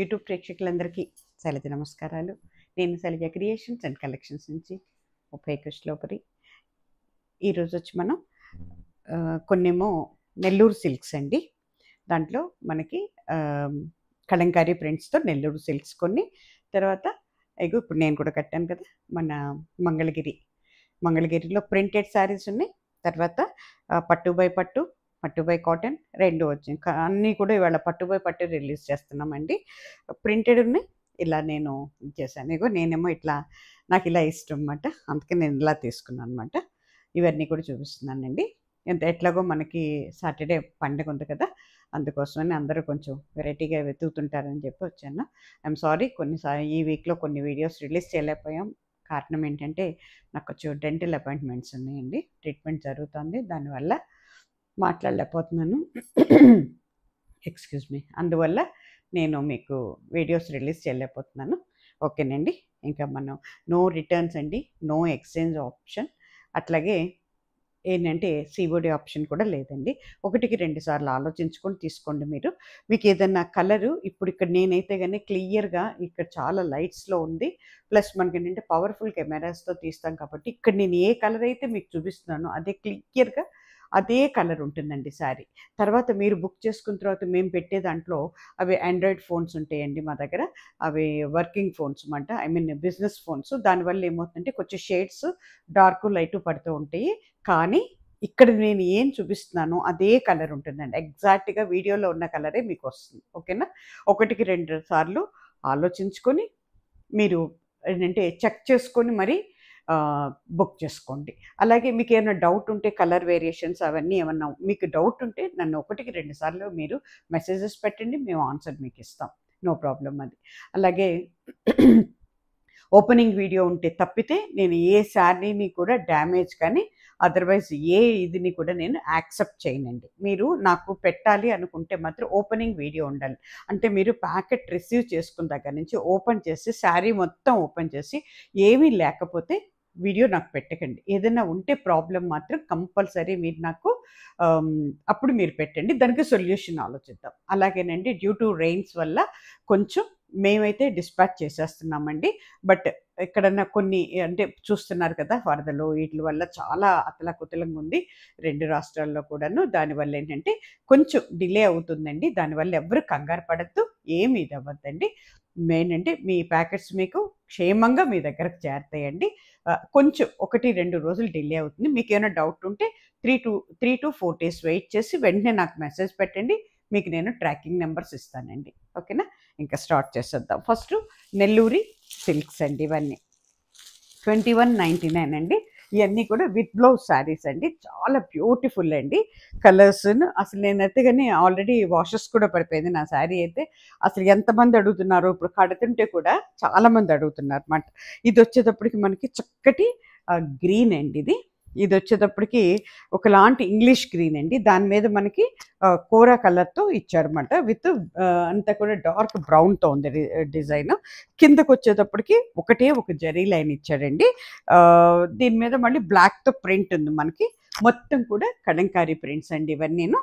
YouTube ప్రేక్షకులందరికీ శైలజ నమస్కారాలు నేను శైలజ క్రియేషన్స్ అండ్ కలెక్షన్స్ నుంచి ఉభయ కృష్ణలోపరి ఈరోజు వచ్చి మనం కొన్నేమో నెల్లూరు సిల్క్స్ అండి దాంట్లో మనకి కలంకారీ ప్రింట్స్తో నెల్లూరు సిల్క్స్ కొన్ని తర్వాత ఇగో ఇప్పుడు నేను కూడా కట్టాను కదా మన మంగళగిరి మంగళగిరిలో ప్రింటెడ్ శారీస్ ఉన్నాయి తర్వాత పట్టు బై పట్టు పట్టుబై కాటన్ రెండు వచ్చింది అన్నీ కూడా ఇవాళ పట్టుబై పట్టు రిలీజ్ చేస్తున్నామండి ప్రింటెడ్ ఉన్నాయి ఇలా నేను చేశాను ఇగో నేనేమో ఇట్లా నాకు ఇలా ఇష్టం అనమాట అందుకే నేను ఇలా తీసుకున్నాను అనమాట ఇవన్నీ కూడా చూపిస్తున్నానండి ఎంత ఎట్లాగో మనకి సాటర్డే పండుగ ఉంది కదా అందుకోసమని అందరూ కొంచెం వెరైటీగా వెతుకుతుంటారని చెప్పి వచ్చాను ఐఎమ్ సారీ కొన్నిసార్లు ఈ వీక్లో కొన్ని వీడియోస్ రిలీజ్ చేయలేకపోయాం కారణం ఏంటంటే నాకు కొంచెం డెంటల్ అపాయింట్మెంట్స్ ఉన్నాయండి ట్రీట్మెంట్ జరుగుతుంది దానివల్ల మాట్లాడలేకపోతున్నాను ఎక్స్క్యూజ్ మీ అందువల్ల నేను మీకు వీడియోస్ రిలీజ్ చేయలేకపోతున్నాను ఓకేనండి ఇంకా మనం నో రిటర్న్స్ అండి నో ఎక్స్చేంజ్ ఆప్షన్ అట్లాగే ఏంటంటే సిఓడి ఆప్షన్ కూడా లేదండి ఒకటికి రెండు సార్లు ఆలోచించుకొని తీసుకోండి మీరు మీకు ఏదైనా కలరు ఇప్పుడు ఇక్కడ నేనైతే కానీ క్లియర్గా ఇక్కడ చాలా లైట్స్లో ఉంది ప్లస్ మనకి ఏంటంటే పవర్ఫుల్ కెమెరాస్తో తీస్తాం కాబట్టి ఇక్కడ నేను ఏ కలర్ అయితే మీకు చూపిస్తున్నానో అదే క్లియర్గా అదే కలర్ ఉంటుందండి శారీ తర్వాత మీరు బుక్ చేసుకున్న తర్వాత మేము పెట్టే దాంట్లో అవి ఆండ్రాయిడ్ ఫోన్స్ ఉంటాయండి మా దగ్గర అవి వర్కింగ్ ఫోన్స్ అంట ఐ మీన్ బిజినెస్ ఫోన్స్ దానివల్ల ఏమవుతుందంటే కొంచెం షేడ్స్ డార్క్ లైట్ పడుతూ ఉంటాయి కానీ ఇక్కడ నేను ఏం చూపిస్తున్నానో అదే కలర్ ఉంటుందండి ఎగ్జాక్ట్గా వీడియోలో ఉన్న కలరే మీకు వస్తుంది ఓకేనా ఒకటికి రెండు సార్లు ఆలోచించుకొని మీరు ఏంటంటే చెక్ చేసుకొని మరి బుక్ చేసుకోండి అలాగే మీకు ఏమైనా డౌట్ ఉంటే కలర్ వేరియేషన్స్ అవన్నీ ఏమన్నా మీకు డౌట్ ఉంటే నన్ను ఒకటికి రెండు సార్లు మీరు మెసేజెస్ పెట్టండి మేము ఆన్సర్ మీకు ఇస్తాం నో ప్రాబ్లం అది అలాగే ఓపెనింగ్ వీడియో ఉంటే తప్పితే నేను ఏ శారీని కూడా డ్యామేజ్ కానీ అదర్వైజ్ ఏ ఇదిని కూడా నేను యాక్సెప్ట్ చేయనండి మీరు నాకు పెట్టాలి అనుకుంటే మాత్రం ఓపెనింగ్ వీడియో ఉండాలి అంటే మీరు ప్యాకెట్ రిసీవ్ చేసుకున్న దగ్గర నుంచి ఓపెన్ చేసి శారీ మొత్తం ఓపెన్ చేసి ఏమీ లేకపోతే వీడియో నాకు పెట్టకండి ఏదైనా ఉంటే ప్రాబ్లం మాత్రం కంపల్సరీ మీరు నాకు అప్పుడు మీరు పెట్టండి దానికి సొల్యూషన్ ఆలోచిద్దాం అలాగేనండి డ్యూ టు రెయిన్స్ వల్ల కొంచెం మేమైతే డిస్పాచ్ చేసేస్తున్నామండి బట్ ఎక్కడన్నా కొన్ని అంటే చూస్తున్నారు కదా వరదలు వీటి వల్ల చాలా అతలకుతలంగా ఉంది రెండు రాష్ట్రాల్లో కూడాను దానివల్ల ఏంటంటే కొంచెం డిలే అవుతుందండి దానివల్ల ఎవరు కంగారు పడద్దు ఏమి ఇది అవ్వద్దండి మెయిన్ అంటే మీ ప్యాకెట్స్ మీకు క్షేమంగా మీ దగ్గరకు చేరతాయండి కొంచెం ఒకటి రెండు రోజులు డిలే అవుతుంది మీకు ఏమైనా డౌట్ ఉంటే three to three to four days wait చేసి వెంటనే నాకు మెసేజ్ పెట్టండి మీకు నేను ట్రాకింగ్ నెంబర్స్ ఇస్తానండి ఓకేనా ఇంకా స్టార్ట్ చేసేద్దాం ఫస్ట్ నెల్లూరి సిల్క్స్ అండి ఇవన్నీ ట్వంటీ వన్ నైంటీ నైన్ అండి ఇవన్నీ కూడా విత్ బ్లౌజ్ శారీస్ అండి చాలా బ్యూటిఫుల్ అండి కలర్స్ అసలు నేనైతే కానీ ఆల్రెడీ వాషెస్ కూడా పడిపోయింది నా శారీ అయితే అసలు ఎంతమంది అడుగుతున్నారు ఇప్పుడు కడుతుంటే కూడా చాలామంది అడుగుతున్నారు అనమాట ఇది వచ్చేటప్పటికి మనకి చక్కటి గ్రీన్ అండి ఇది ఇది వచ్చేటప్పటికి ఒకలాంటి ఇంగ్లీష్ గ్రీన్ అండి దాని మీద మనకి కూర కలర్తో ఇచ్చారనమాట విత్ అంతా కూడా డార్క్ బ్రౌన్తో ఉంది డిజైన్ కిందకు వచ్చేటప్పటికి ఒకటే ఒక జరీ లైన్ ఇచ్చారండి దీని మీద మళ్ళీ బ్లాక్తో ప్రింట్ ఉంది మనకి మొత్తం కూడా కడంకారీ ప్రింట్స్ అండి ఇవన్నీను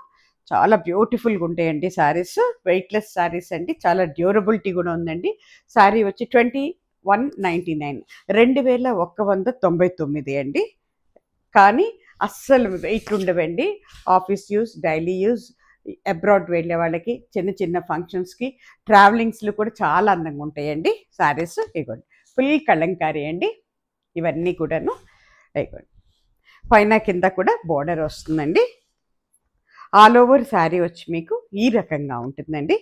చాలా బ్యూటిఫుల్గా ఉంటాయండి శారీస్ వెయిట్లెస్ శారీస్ అండి చాలా డ్యూరబులిటీ కూడా ఉందండి శారీ వచ్చి ట్వంటీ వన్ నైంటీ నైన్ రెండు వేల ఒక్క వంద తొంభై తొమ్మిది అండి కానీ అస్సలు ఇట్లుండవండి office use daily use abroad వెళ్ళే వాళ్ళకి చిన్న చిన్న ఫంక్షన్స్కి ట్రావెలింగ్స్లో కూడా చాలా అందంగా ఉంటాయండి శారీస్ ఇవ్వండి ఫుల్ కళంకారీ అండి ఇవన్నీ కూడాను ఇవ్వండి పైన కింద కూడా బోర్డర్ వస్తుందండి ఆల్ ఓవర్ శారీ వచ్చి మీకు ఈ రకంగా ఉంటుందండి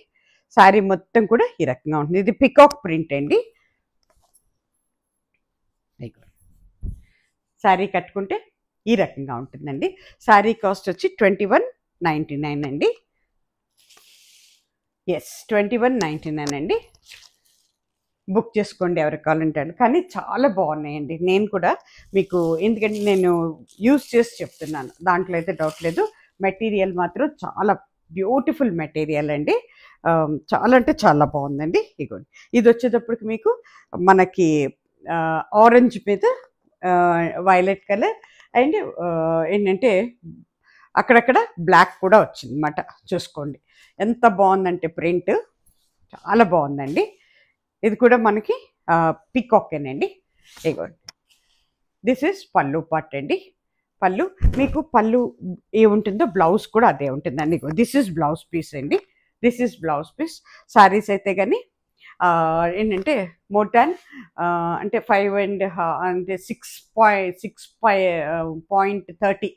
శారీ మొత్తం కూడా ఈ రకంగా ఉంటుంది ఇది పికాక్ ప్రింట్ అండి శారీ కట్టుకుంటే ఈ రకంగా ఉంటుందండి శారీ కాస్ట్ వచ్చి ట్వంటీ వన్ నైంటీ నైన్ అండి yes twenty one ninety nine అండి బుక్ చేసుకోండి ఎవరికి కావాలంటాడు కానీ చాలా బాగున్నాయండి నేను కూడా మీకు ఎందుకంటే నేను యూజ్ చేసి చెప్తున్నాను దాంట్లో అయితే డౌట్ లేదు మెటీరియల్ మాత్రం చాలా బ్యూటిఫుల్ మెటీరియల్ అండి చాలా అంటే చాలా బాగుందండి ఇగోండి ఇది వచ్చేటప్పటికి మీకు మనకి ఆరెంజ్ మీద వైలెట్ కలర్ అండ్ ఏంటంటే అక్కడక్కడ బ్లాక్ కూడా వచ్చిందన్నమాట చూసుకోండి ఎంత బాగుందంటే ప్రింట్ చాలా బాగుందండి ఇది కూడా మనకి పికాకేనండి ఇగోండి దిస్ ఇస్ పళ్ళు పార్ట్ అండి పళ్ళు మీకు పళ్ళు ఏ ఉంటుందో బ్లౌజ్ కూడా అదే ఉంటుందండి దిస్ ఇస్ బ్లౌజ్ పీస్ అండి this is blouse piece saris అయితే కానీ ఏంటంటే మోర్ దాన్ అంటే ఫైవ్ అండ్ అంటే six point six point thirty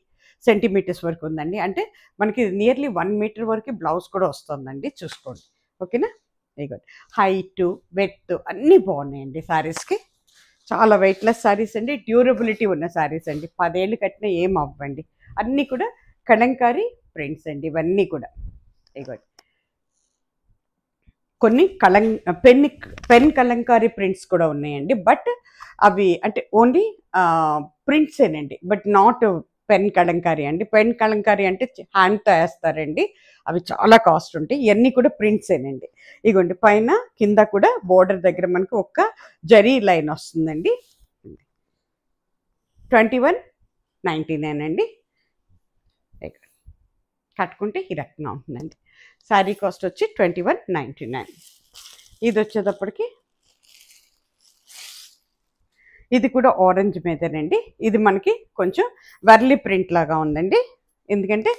centimetres వరకు ఉందండి అంటే మనకి నియర్లీ వన్ మీటర్ వరకు బ్లౌజ్ కూడా వస్తుందండి చూసుకోండి ఓకేనా వెరీ గుడ్ హైట్ వెత్ అన్నీ బాగున్నాయండి శారీస్కి చాలా వెయిట్లెస్ శారీస్ అండి డ్యూరబిలిటీ ఉన్న శారీస్ అండి పదేళ్ళు కట్టినా ఏం అవ్వండి అన్నీ కూడా కలంకారీ ప్రింట్స్ అండి ఇవన్నీ కూడా వెరీ గుడ్ కొన్ని కలం పెన్ పెన్ కలంకారీ ప్రింట్స్ కూడా ఉన్నాయండి బట్ అవి అంటే ఓన్లీ ప్రింట్సేనండి బట్ నాట్ పెన్ కలంకారీ అండి పెన్ కలంకారీ అంటే హ్యాండ్ వేస్తారండి అవి చాలా కాస్ట్ ఉంటాయి ఇవన్నీ కూడా ప్రింట్సేనండి ఇగోండి పైన కింద కూడా బోర్డర్ దగ్గర మనకు ఒక్క జరీ లైన్ వస్తుందండి ట్వంటీ వన్ నైంటీ నైన్ అండి కట్టుకుంటే ఈ రకంగా ఉంటుందండి శారీ కాస్ట్ వచ్చి ట్వంటీ వన్ నైంటీ నైన్ ఇది వచ్చేటప్పటికి ఇది కూడా ఆరెంజ్ మీదేనండి ఇది మనకి కొంచెం వర్లీ ప్రింట్ లాగా ఉందండి ఎందుకంటే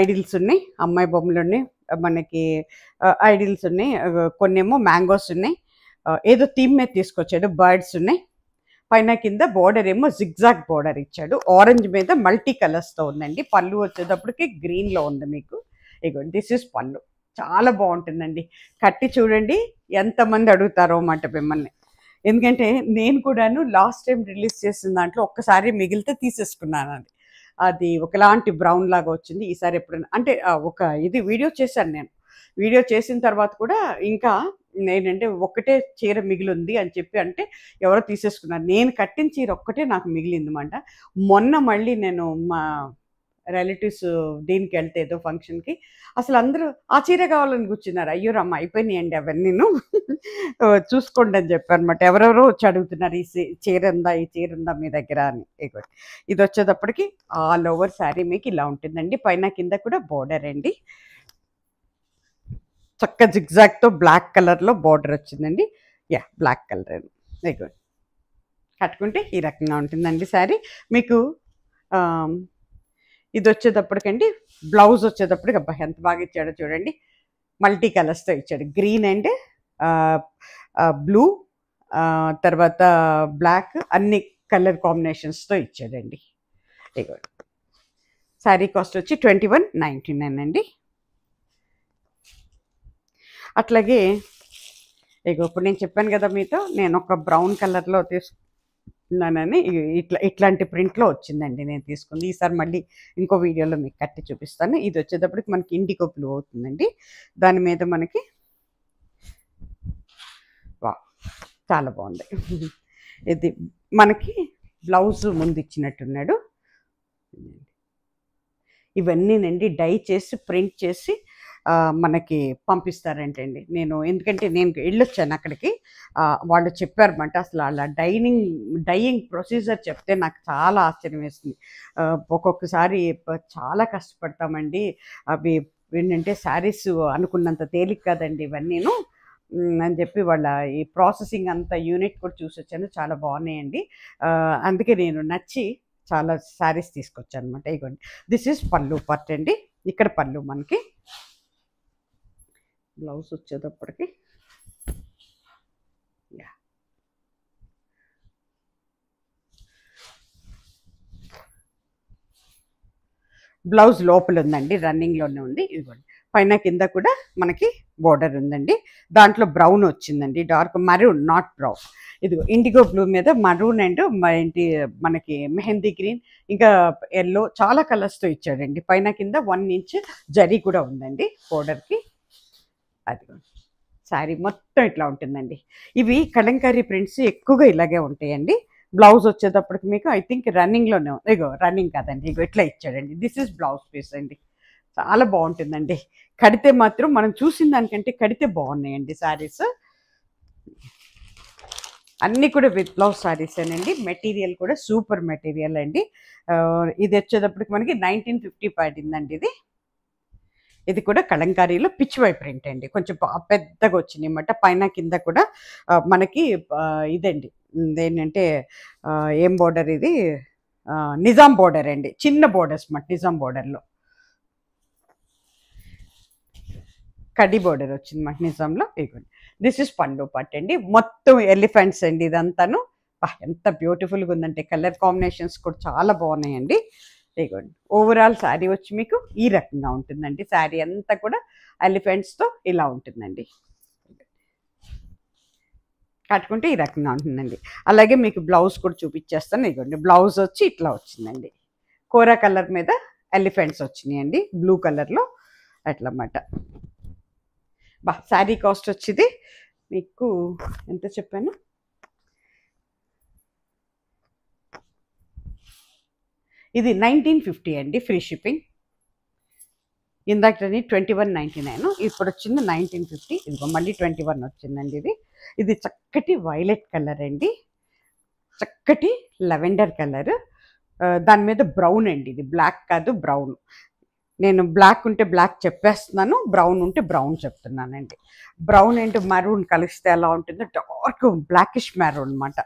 ఐడిల్స్ ఉన్నాయి అమ్మాయి బొమ్మలు ఉన్నాయి మనకి ఐడిల్స్ ఉన్నాయి కొన్నేమో మ్యాంగోస్ ఉన్నాయి ఏదో థీమ్ మీద తీసుకొచ్చాడు బర్డ్స్ ఉన్నాయి పైన కింద బార్డర్ ఏమో జిగ్జాగ్ బోర్డర్ ఇచ్చాడు ఆరెంజ్ మీద మల్టీ కలర్స్తో ఉందండి పళ్ళు వచ్చేటప్పటికి గ్రీన్లో ఉంది మీకు ఇగో దిస్ ఇస్ పళ్ళు చాలా బాగుంటుందండి కట్టి చూడండి ఎంతమంది అడుగుతారో మాట మిమ్మల్ని ఎందుకంటే నేను కూడాను లాస్ట్ టైం రిలీజ్ చేసిన దాంట్లో ఒక్కసారి మిగిలితే తీసేసుకున్నాను అది అది ఒకలాంటి బ్రౌన్ లాగా వచ్చింది ఈసారి ఎప్పుడైనా అంటే ఒక ఇది వీడియో చేశాను నేను వీడియో చేసిన తర్వాత కూడా ఇంకా నేనంటే ఒక్కటే చీర మిగిలింది అని చెప్పి అంటే ఎవరో తీసేసుకున్నారు నేను కట్టిన చీర ఒక్కటే నాకు మిగిలిందన్నమాట మొన్న మళ్ళీ నేను మా రిలేటివ్స్ దీనికి వెళ్తే ఏదో ఫంక్షన్కి అసలు అందరూ ఆ చీర కావాలని కూర్చున్నారు అయ్యో రమ్మ అయిపోయినాయండి అవన్నీ నేను చూసుకోండి అని చెప్పారనమాట ఎవరెవరో వచ్చి అడుగుతున్నారు ఈ చీర ఉందా ఈ చీర ఉందా మీ దగ్గర అని ఇది వచ్చేటప్పటికి ఆల్ ఓవర్ శారీ మీకు ఇలా ఉంటుందండి పైన కింద కూడా బార్డర్ అండి చక్క జిగ్జాక్తో బ్లాక్ కలర్లో బార్డర్ వచ్చిందండి yeah black colour very good కట్టుకుంటే ఈ రకంగా ఉంటుందండి శారీ మీకు ఇది వచ్చేటప్పటికండి బ్లౌజ్ వచ్చేటప్పటికి అబ్బా ఎంత బాగా ఇచ్చాడో చూడండి మల్టీ కలర్స్తో ఇచ్చాడు గ్రీన్ అండ్ బ్లూ తర్వాత బ్లాక్ అన్ని కలర్ కాంబినేషన్స్తో ఇచ్చాడండి ఇగో శారీ కాస్ట్ వచ్చి ట్వంటీ వన్ నైంటీ నైన్ అండి అట్లాగే ఇగో ఇప్పుడు నేను చెప్పాను కదా మీతో నేను ఒక బ్రౌన్ కలర్లో తీసుకు అని ఇట్లా ఇట్లాంటి ప్రింట్లో వచ్చిందండి నేను తీసుకుంది ఈసారి మళ్ళీ ఇంకో వీడియోలో మీకు కట్టి చూపిస్తాను ఇది వచ్చేటప్పటికి మనకి ఇండికో బ్లూ అవుతుందండి దాని మీద మనకి వా చాలా బాగుంది ఇది మనకి బ్లౌజ్ ముందు ఇచ్చినట్టున్నాడు ఇవన్నీనండి డై చేసి ప్రింట్ చేసి మనకి పంపిస్తారంటండి నేను ఎందుకంటే నేను వెళ్ళొచ్చాను అక్కడికి వాళ్ళు చెప్పారన్నమాట అసలు అలా డైనింగ్ డైయింగ్ ప్రొసీజర్ చెప్తే నాకు చాలా ఆశ్చర్యం వేస్తుంది ఒక్కొక్కసారి చాలా కష్టపడతామండి అవి ఏంటంటే శారీస్ అనుకున్నంత తేలిక కాదండి ఇవన్నీ అని చెప్పి వాళ్ళ ఈ ప్రాసెసింగ్ అంతా యూనిట్ కూడా చూసి వచ్చాను చాలా బాగున్నాయండి అందుకే నేను నచ్చి చాలా శారీస్ తీసుకొచ్చాను అనమాట ఇగోండి దిస్ ఈజ్ పళ్ళు పట్టండి అండి ఇక్కడ పళ్ళు మనకి బ్లౌజ్ వచ్చేటప్పటికి బ్లౌజ్ లోపల ఉందండి రన్నింగ్లోనే ఉంది ఇదిగోండి పైన కింద కూడా మనకి బోర్డర్ ఉందండి దాంట్లో బ్రౌన్ వచ్చిందండి డార్క్ మరూన్ నాట్ బ్రౌన్ ఇది ఇండిగో బ్లూ మీద మరూన్ అండ్ ఏంటి మనకి మెహందీ గ్రీన్ ఇంకా ఎల్లో చాలా కలర్స్తో ఇచ్చాడండి పైన కింద వన్ ఇంచ్ జరీ కూడా ఉందండి బోర్డర్కి అది శారీ మొత్తం ఇట్లా ఉంటుందండి ఇవి కలంకారీ ప్రింట్స్ ఎక్కువగా ఇలాగే ఉంటాయండి బ్లౌజ్ వచ్చేటప్పటికి మీకు ఐ థింక్ రన్నింగ్లోనే ఇగో రన్నింగ్ కాదండి ఇగో ఇట్లా ఇచ్చాడండి దిస్ ఇస్ బ్లౌజ్ పీస్ అండి చాలా బాగుంటుందండి కడితే మాత్రం మనం చూసిన దానికంటే కడితే బాగున్నాయండి శారీస్ అన్నీ కూడా విత్ బ్లౌజ్ శారీసేనండి మెటీరియల్ కూడా సూపర్ మెటీరియల్ అండి ఇది వచ్చేటప్పటికి మనకి నైన్టీన్ ఫిఫ్టీ పడిందండి ఇది ఇది కూడా కలంకారీలో పిచ్చివై ప్రింట్ అండి కొంచెం పెద్దగా వచ్చినాయి అనమాట పైన కింద కూడా మనకి ఇదండి ఏంటంటే ఏం బోర్డర్ ఇది నిజాం బోర్డర్ అండి చిన్న బోర్డర్స్ మాట నిజాం బోర్డర్లో కడి బోర్డర్ వచ్చింది మాట నిజాంలో ఇగోండి దిస్ ఇస్ పండు పట్ అండి మొత్తం ఎలిఫెంట్స్ అండి ఇదంతాను ఎంత బ్యూటిఫుల్గా ఉందంటే కలర్ కాంబినేషన్స్ కూడా చాలా బాగున్నాయండి ఇదిగోండి ఓవరాల్ శారీ వచ్చి మీకు ఈ రకంగా ఉంటుందండి శారీ అంతా కూడా ఎలిఫెంట్స్తో ఇలా ఉంటుందండి కట్టుకుంటే ఈ రకంగా ఉంటుందండి అలాగే మీకు బ్లౌజ్ కూడా చూపించేస్తాను ఇదిగోండి బ్లౌజ్ వచ్చి ఇట్లా వచ్చిందండి కోరా కలర్ మీద ఎలిఫెంట్స్ వచ్చినాయండి బ్లూ కలర్లో అట్లా అన్నమాట బా శారీ కాస్ట్ వచ్చింది మీకు ఎంత చెప్పాను ఇది నైన్టీన్ ఫిఫ్టీ అండి ఫ్రీ షిప్పింగ్ ఇందాక ట్వంటీ వన్ నైంటీ నైన్ ఇప్పుడు వచ్చింది నైన్టీన్ ఫిఫ్టీ ఇదిగో మళ్ళీ ట్వంటీ వన్ వచ్చిందండి ఇది ఇది చక్కటి వైలెట్ కలర్ అండి చక్కటి లెవెండర్ కలర్ దాని మీద బ్రౌన్ అండి ఇది బ్లాక్ కాదు బ్రౌన్ నేను బ్లాక్ ఉంటే బ్లాక్ చెప్పేస్తున్నాను బ్రౌన్ ఉంటే బ్రౌన్ చెప్తున్నానండి బ్రౌన్ అండ్ మెరూన్ కలిస్తే ఎలా ఉంటుందో డార్క్ బ్లాకిష్ మెరూన్ అనమాట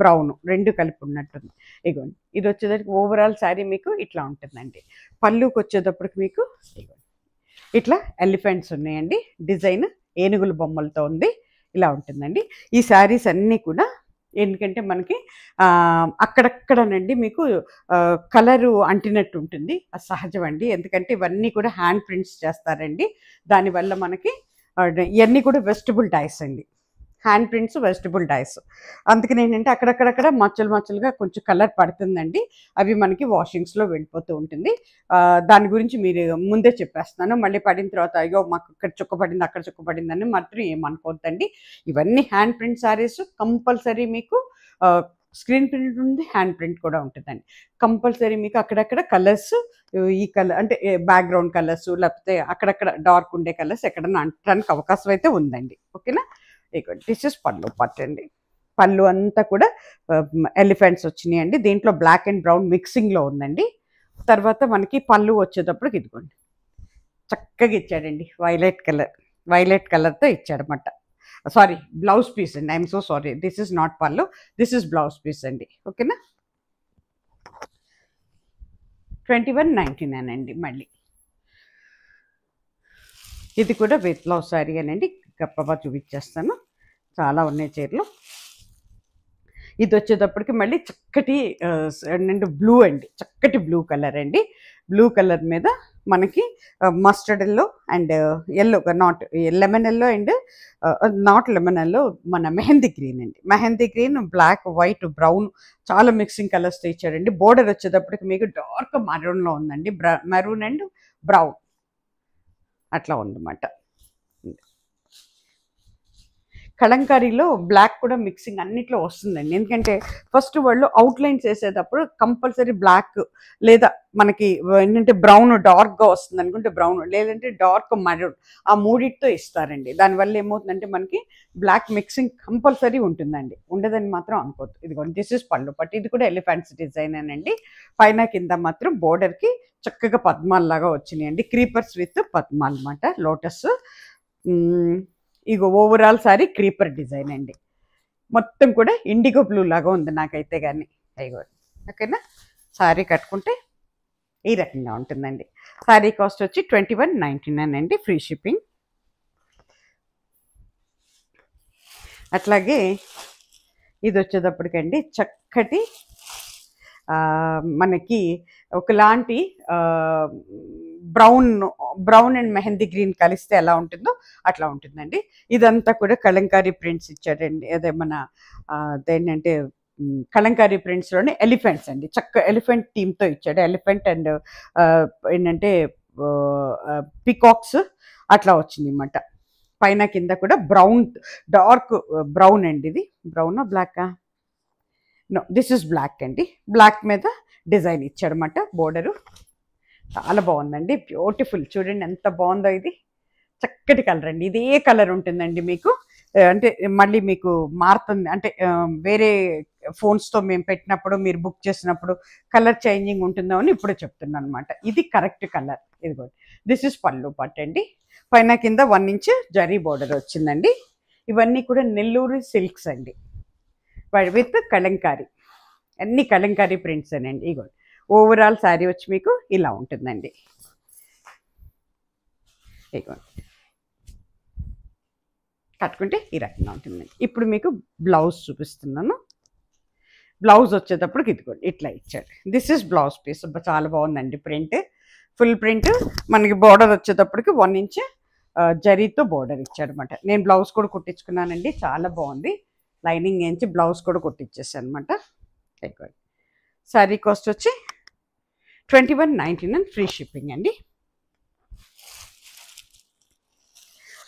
బ్రౌన్ రెండు కలిపి ఉన్నట్టుంది ఇగోండి ఇది వచ్చేటప్పటికి ఓవరాల్ శారీ మీకు ఇట్లా ఉంటుందండి పళ్ళుకి వచ్చేటప్పటికి మీకు ఇట్లా ఎలిఫెంట్స్ ఉన్నాయండి డిజైన్ ఏనుగుల బొమ్మలతో ఉంది ఇలా ఉంటుందండి ఈ శారీస్ అన్నీ కూడా ఎందుకంటే మనకి అక్కడక్కడనండి మీకు కలరు అంటినట్టు ఉంటుంది అది సహజం అండి ఎందుకంటే ఇవన్నీ కూడా హ్యాండ్ ప్రింట్స్ చేస్తారండి దానివల్ల మనకి ఇవన్నీ కూడా వెజిటబుల్ డైస్ అండి హ్యాండ్ ప్రింట్స్ వెజిటబుల్ డైస్ అందుకని ఏంటంటే అక్కడక్కడక్కడ మచ్చలు మచ్చలుగా కొంచెం కలర్ పడుతుందండి అవి మనకి వాషింగ్స్లో వెళ్ళిపోతూ ఉంటుంది దాని గురించి మీరు ముందే చెప్పేస్తున్నాను మళ్ళీ పడిన తర్వాత అయ్యో మాకు ఇక్కడ చుక్క అక్కడ చుక్క పడిందని మాత్రం ఏమనుకోద్దండి ఇవన్నీ హ్యాండ్ ప్రింట్ శారీస్ కంపల్సరీ మీకు స్క్రీన్ ప్రింట్ ఉంది హ్యాండ్ ప్రింట్ కూడా ఉంటుందండి కంపల్సరీ మీకు అక్కడక్కడ కలర్స్ ఈ కలర్ అంటే బ్యాక్గ్రౌండ్ కలర్స్ లేకపోతే అక్కడక్కడ డార్క్ ఉండే కలర్స్ ఎక్కడన్నా అంటడానికి అవకాశం అయితే ఉందండి ఓకేనా ఇక దిస్ ఇస్ పళ్ళు పట్టండి అండి పళ్ళు అంతా కూడా ఎలిఫెంట్స్ వచ్చినాయి అండి దీంట్లో బ్లాక్ అండ్ బ్రౌన్ మిక్సింగ్లో ఉందండి తర్వాత మనకి పళ్ళు వచ్చేటప్పుడు ఇదిగోండి చక్కగా ఇచ్చాడండి వైలెట్ కలర్ వైలెట్ కలర్తో ఇచ్చాడనమాట సారీ బ్లౌజ్ పీస్ అండి I'm so sorry this is not pallu this is blouse piece అండి ఓకేనా ట్వంటీ వన్ నైన్టీ నైన్ అండి మళ్ళీ ఇది కూడా విత్ బ్లౌజ్ శారీ అండి గప్పగా చూపించేస్తాను చాలా ఉన్నాయి చీరలు ఇది వచ్చేటప్పటికి మళ్ళీ చక్కటి అండ్ బ్లూ అండి చక్కటి బ్లూ కలర్ అండి బ్లూ కలర్ మీద మనకి mustard yellow and yellow not lemon yellow and not lemon yellow మన మెహందీ గ్రీన్ అండి mehndi green black white brown చాలా మిక్సింగ్ కలర్స్తో ఇచ్చారండి బోర్డర్ వచ్చేటప్పటికి మీకు డార్క్ మరూన్లో ఉందండి మెరూన్ అండ్ బ్రౌన్ అట్లా ఉందన్నమాట కలంకారీలో బ్లాక్ కూడా మిక్సింగ్ అన్నిట్లో వస్తుందండి ఎందుకంటే ఫస్ట్ వాళ్ళు అవుట్లైన్స్ వేసేటప్పుడు కంపల్సరీ బ్లాక్ లేదా మనకి ఏంటంటే బ్రౌన్ డార్క్గా వస్తుంది అనుకుంటే బ్రౌన్ లేదంటే డార్క్ మరూన్ ఆ మూడిటితో ఇస్తారండి దానివల్ల ఏమవుతుందంటే మనకి బ్లాక్ మిక్సింగ్ కంపల్సరీ ఉంటుందండి ఉండదని మాత్రం అనుకోవద్దు ఇదిగోండి దిస్ ఇస్ పళ్ళు బట్ ఇది కూడా ఎలిఫెంట్స్ డిజైన్ అనండి పైన కింద మాత్రం బోర్డర్కి చక్కగా పద్మాల్లాగా వచ్చినాయండి క్రీపర్స్ విత్ పద్మాల్ అనమాట లోటస్ ఇగో ఓవరాల్ సారీ క్రీపర్ డిజైన్ అండి మొత్తం కూడా ఇండిగో బ్లూ లాగా ఉంది నాకైతే కానీ అయ్యో ఓకేనా సారీ కట్టుకుంటే ఈ రకంగా ఉంటుందండి సారీ కాస్ట్ వచ్చి ట్వంటీ వన్ నైన్ అండి ఫ్రీ షిప్పింగ్ అట్లాగే ఇది వచ్చేటప్పటికండి చక్కటి మనకి ఒకలాంటి brown brown and mehndi green కలిస్తే ఎలా ఉంటుందో అట్లా ఉంటుందండి ఇదంతా కూడా కలంకారీ ప్రింట్స్ ఇచ్చారండి అదే మన అదేంటంటే కలంకారీ ప్రింట్స్లోనే ఎలిఫెంట్స్ అండి చక్క ఎలిఫెంట్ థీమ్తో ఇచ్చాడు ఎలిఫెంట్ అండ్ ఏంటంటే పికాక్స్ అట్లా వచ్చింది అన్నమాట పైన కింద కూడా బ్రౌన్ డార్క్ బ్రౌన్ అండి ఇది బ్రౌన్ బ్లాకా నో దిస్ ఇస్ బ్లాక్ అండి బ్లాక్ మీద డిజైన్ ఇచ్చాడనమాట బోర్డరు చాలా బాగుందండి బ్యూటిఫుల్ చూడండి ఎంత బాగుందో ఇది చక్కటి కలర్ అండి ఇదే కలర్ ఉంటుందండి మీకు అంటే మళ్ళీ మీకు మారుతుంది అంటే వేరే ఫోన్స్తో మేము పెట్టినప్పుడు మీరు బుక్ చేసినప్పుడు కలర్ చేంజింగ్ ఉంటుందో అని ఇప్పుడే చెప్తున్నాను అనమాట ఇది కరెక్ట్ కలర్ ఇది దిస్ ఇస్ పళ్ళు పట్ అండి పైన కింద వన్ ఇంచ్ జరీ బోర్డర్ వచ్చిందండి ఇవన్నీ కూడా నెల్లూరు సిల్క్స్ అండి విత్ కలంకారీ అన్ని కలంకారీ ప్రింట్స్ అండి ఇగోండి ఓవరాల్ శారీ వచ్చి మీకు ఇలా ఉంటుందండి కట్టుకుంటే ఈ రకంగా ఉంటుందండి ఇప్పుడు మీకు బ్లౌజ్ చూపిస్తున్నాను బ్లౌజ్ వచ్చేటప్పుడు ఇదిగోండి ఇట్లా ఇచ్చాడు దిస్ ఇస్ బ్లౌజ్ పీస్ చాలా బాగుందండి ప్రింట్ ఫుల్ ప్రింట్ మనకి బార్డర్ వచ్చేటప్పటికి వన్ ఇంచ్ జరీతో బార్డర్ ఇచ్చాడనమాట నేను బ్లౌజ్ కూడా కుట్టించుకున్నానండి చాలా బాగుంది లైనింగ్ వేయించి బ్లౌజ్ కూడా కుట్టించేసాను అనమాట శారీ కాస్ట్ వచ్చి twenty one ninety nine free shipping అండి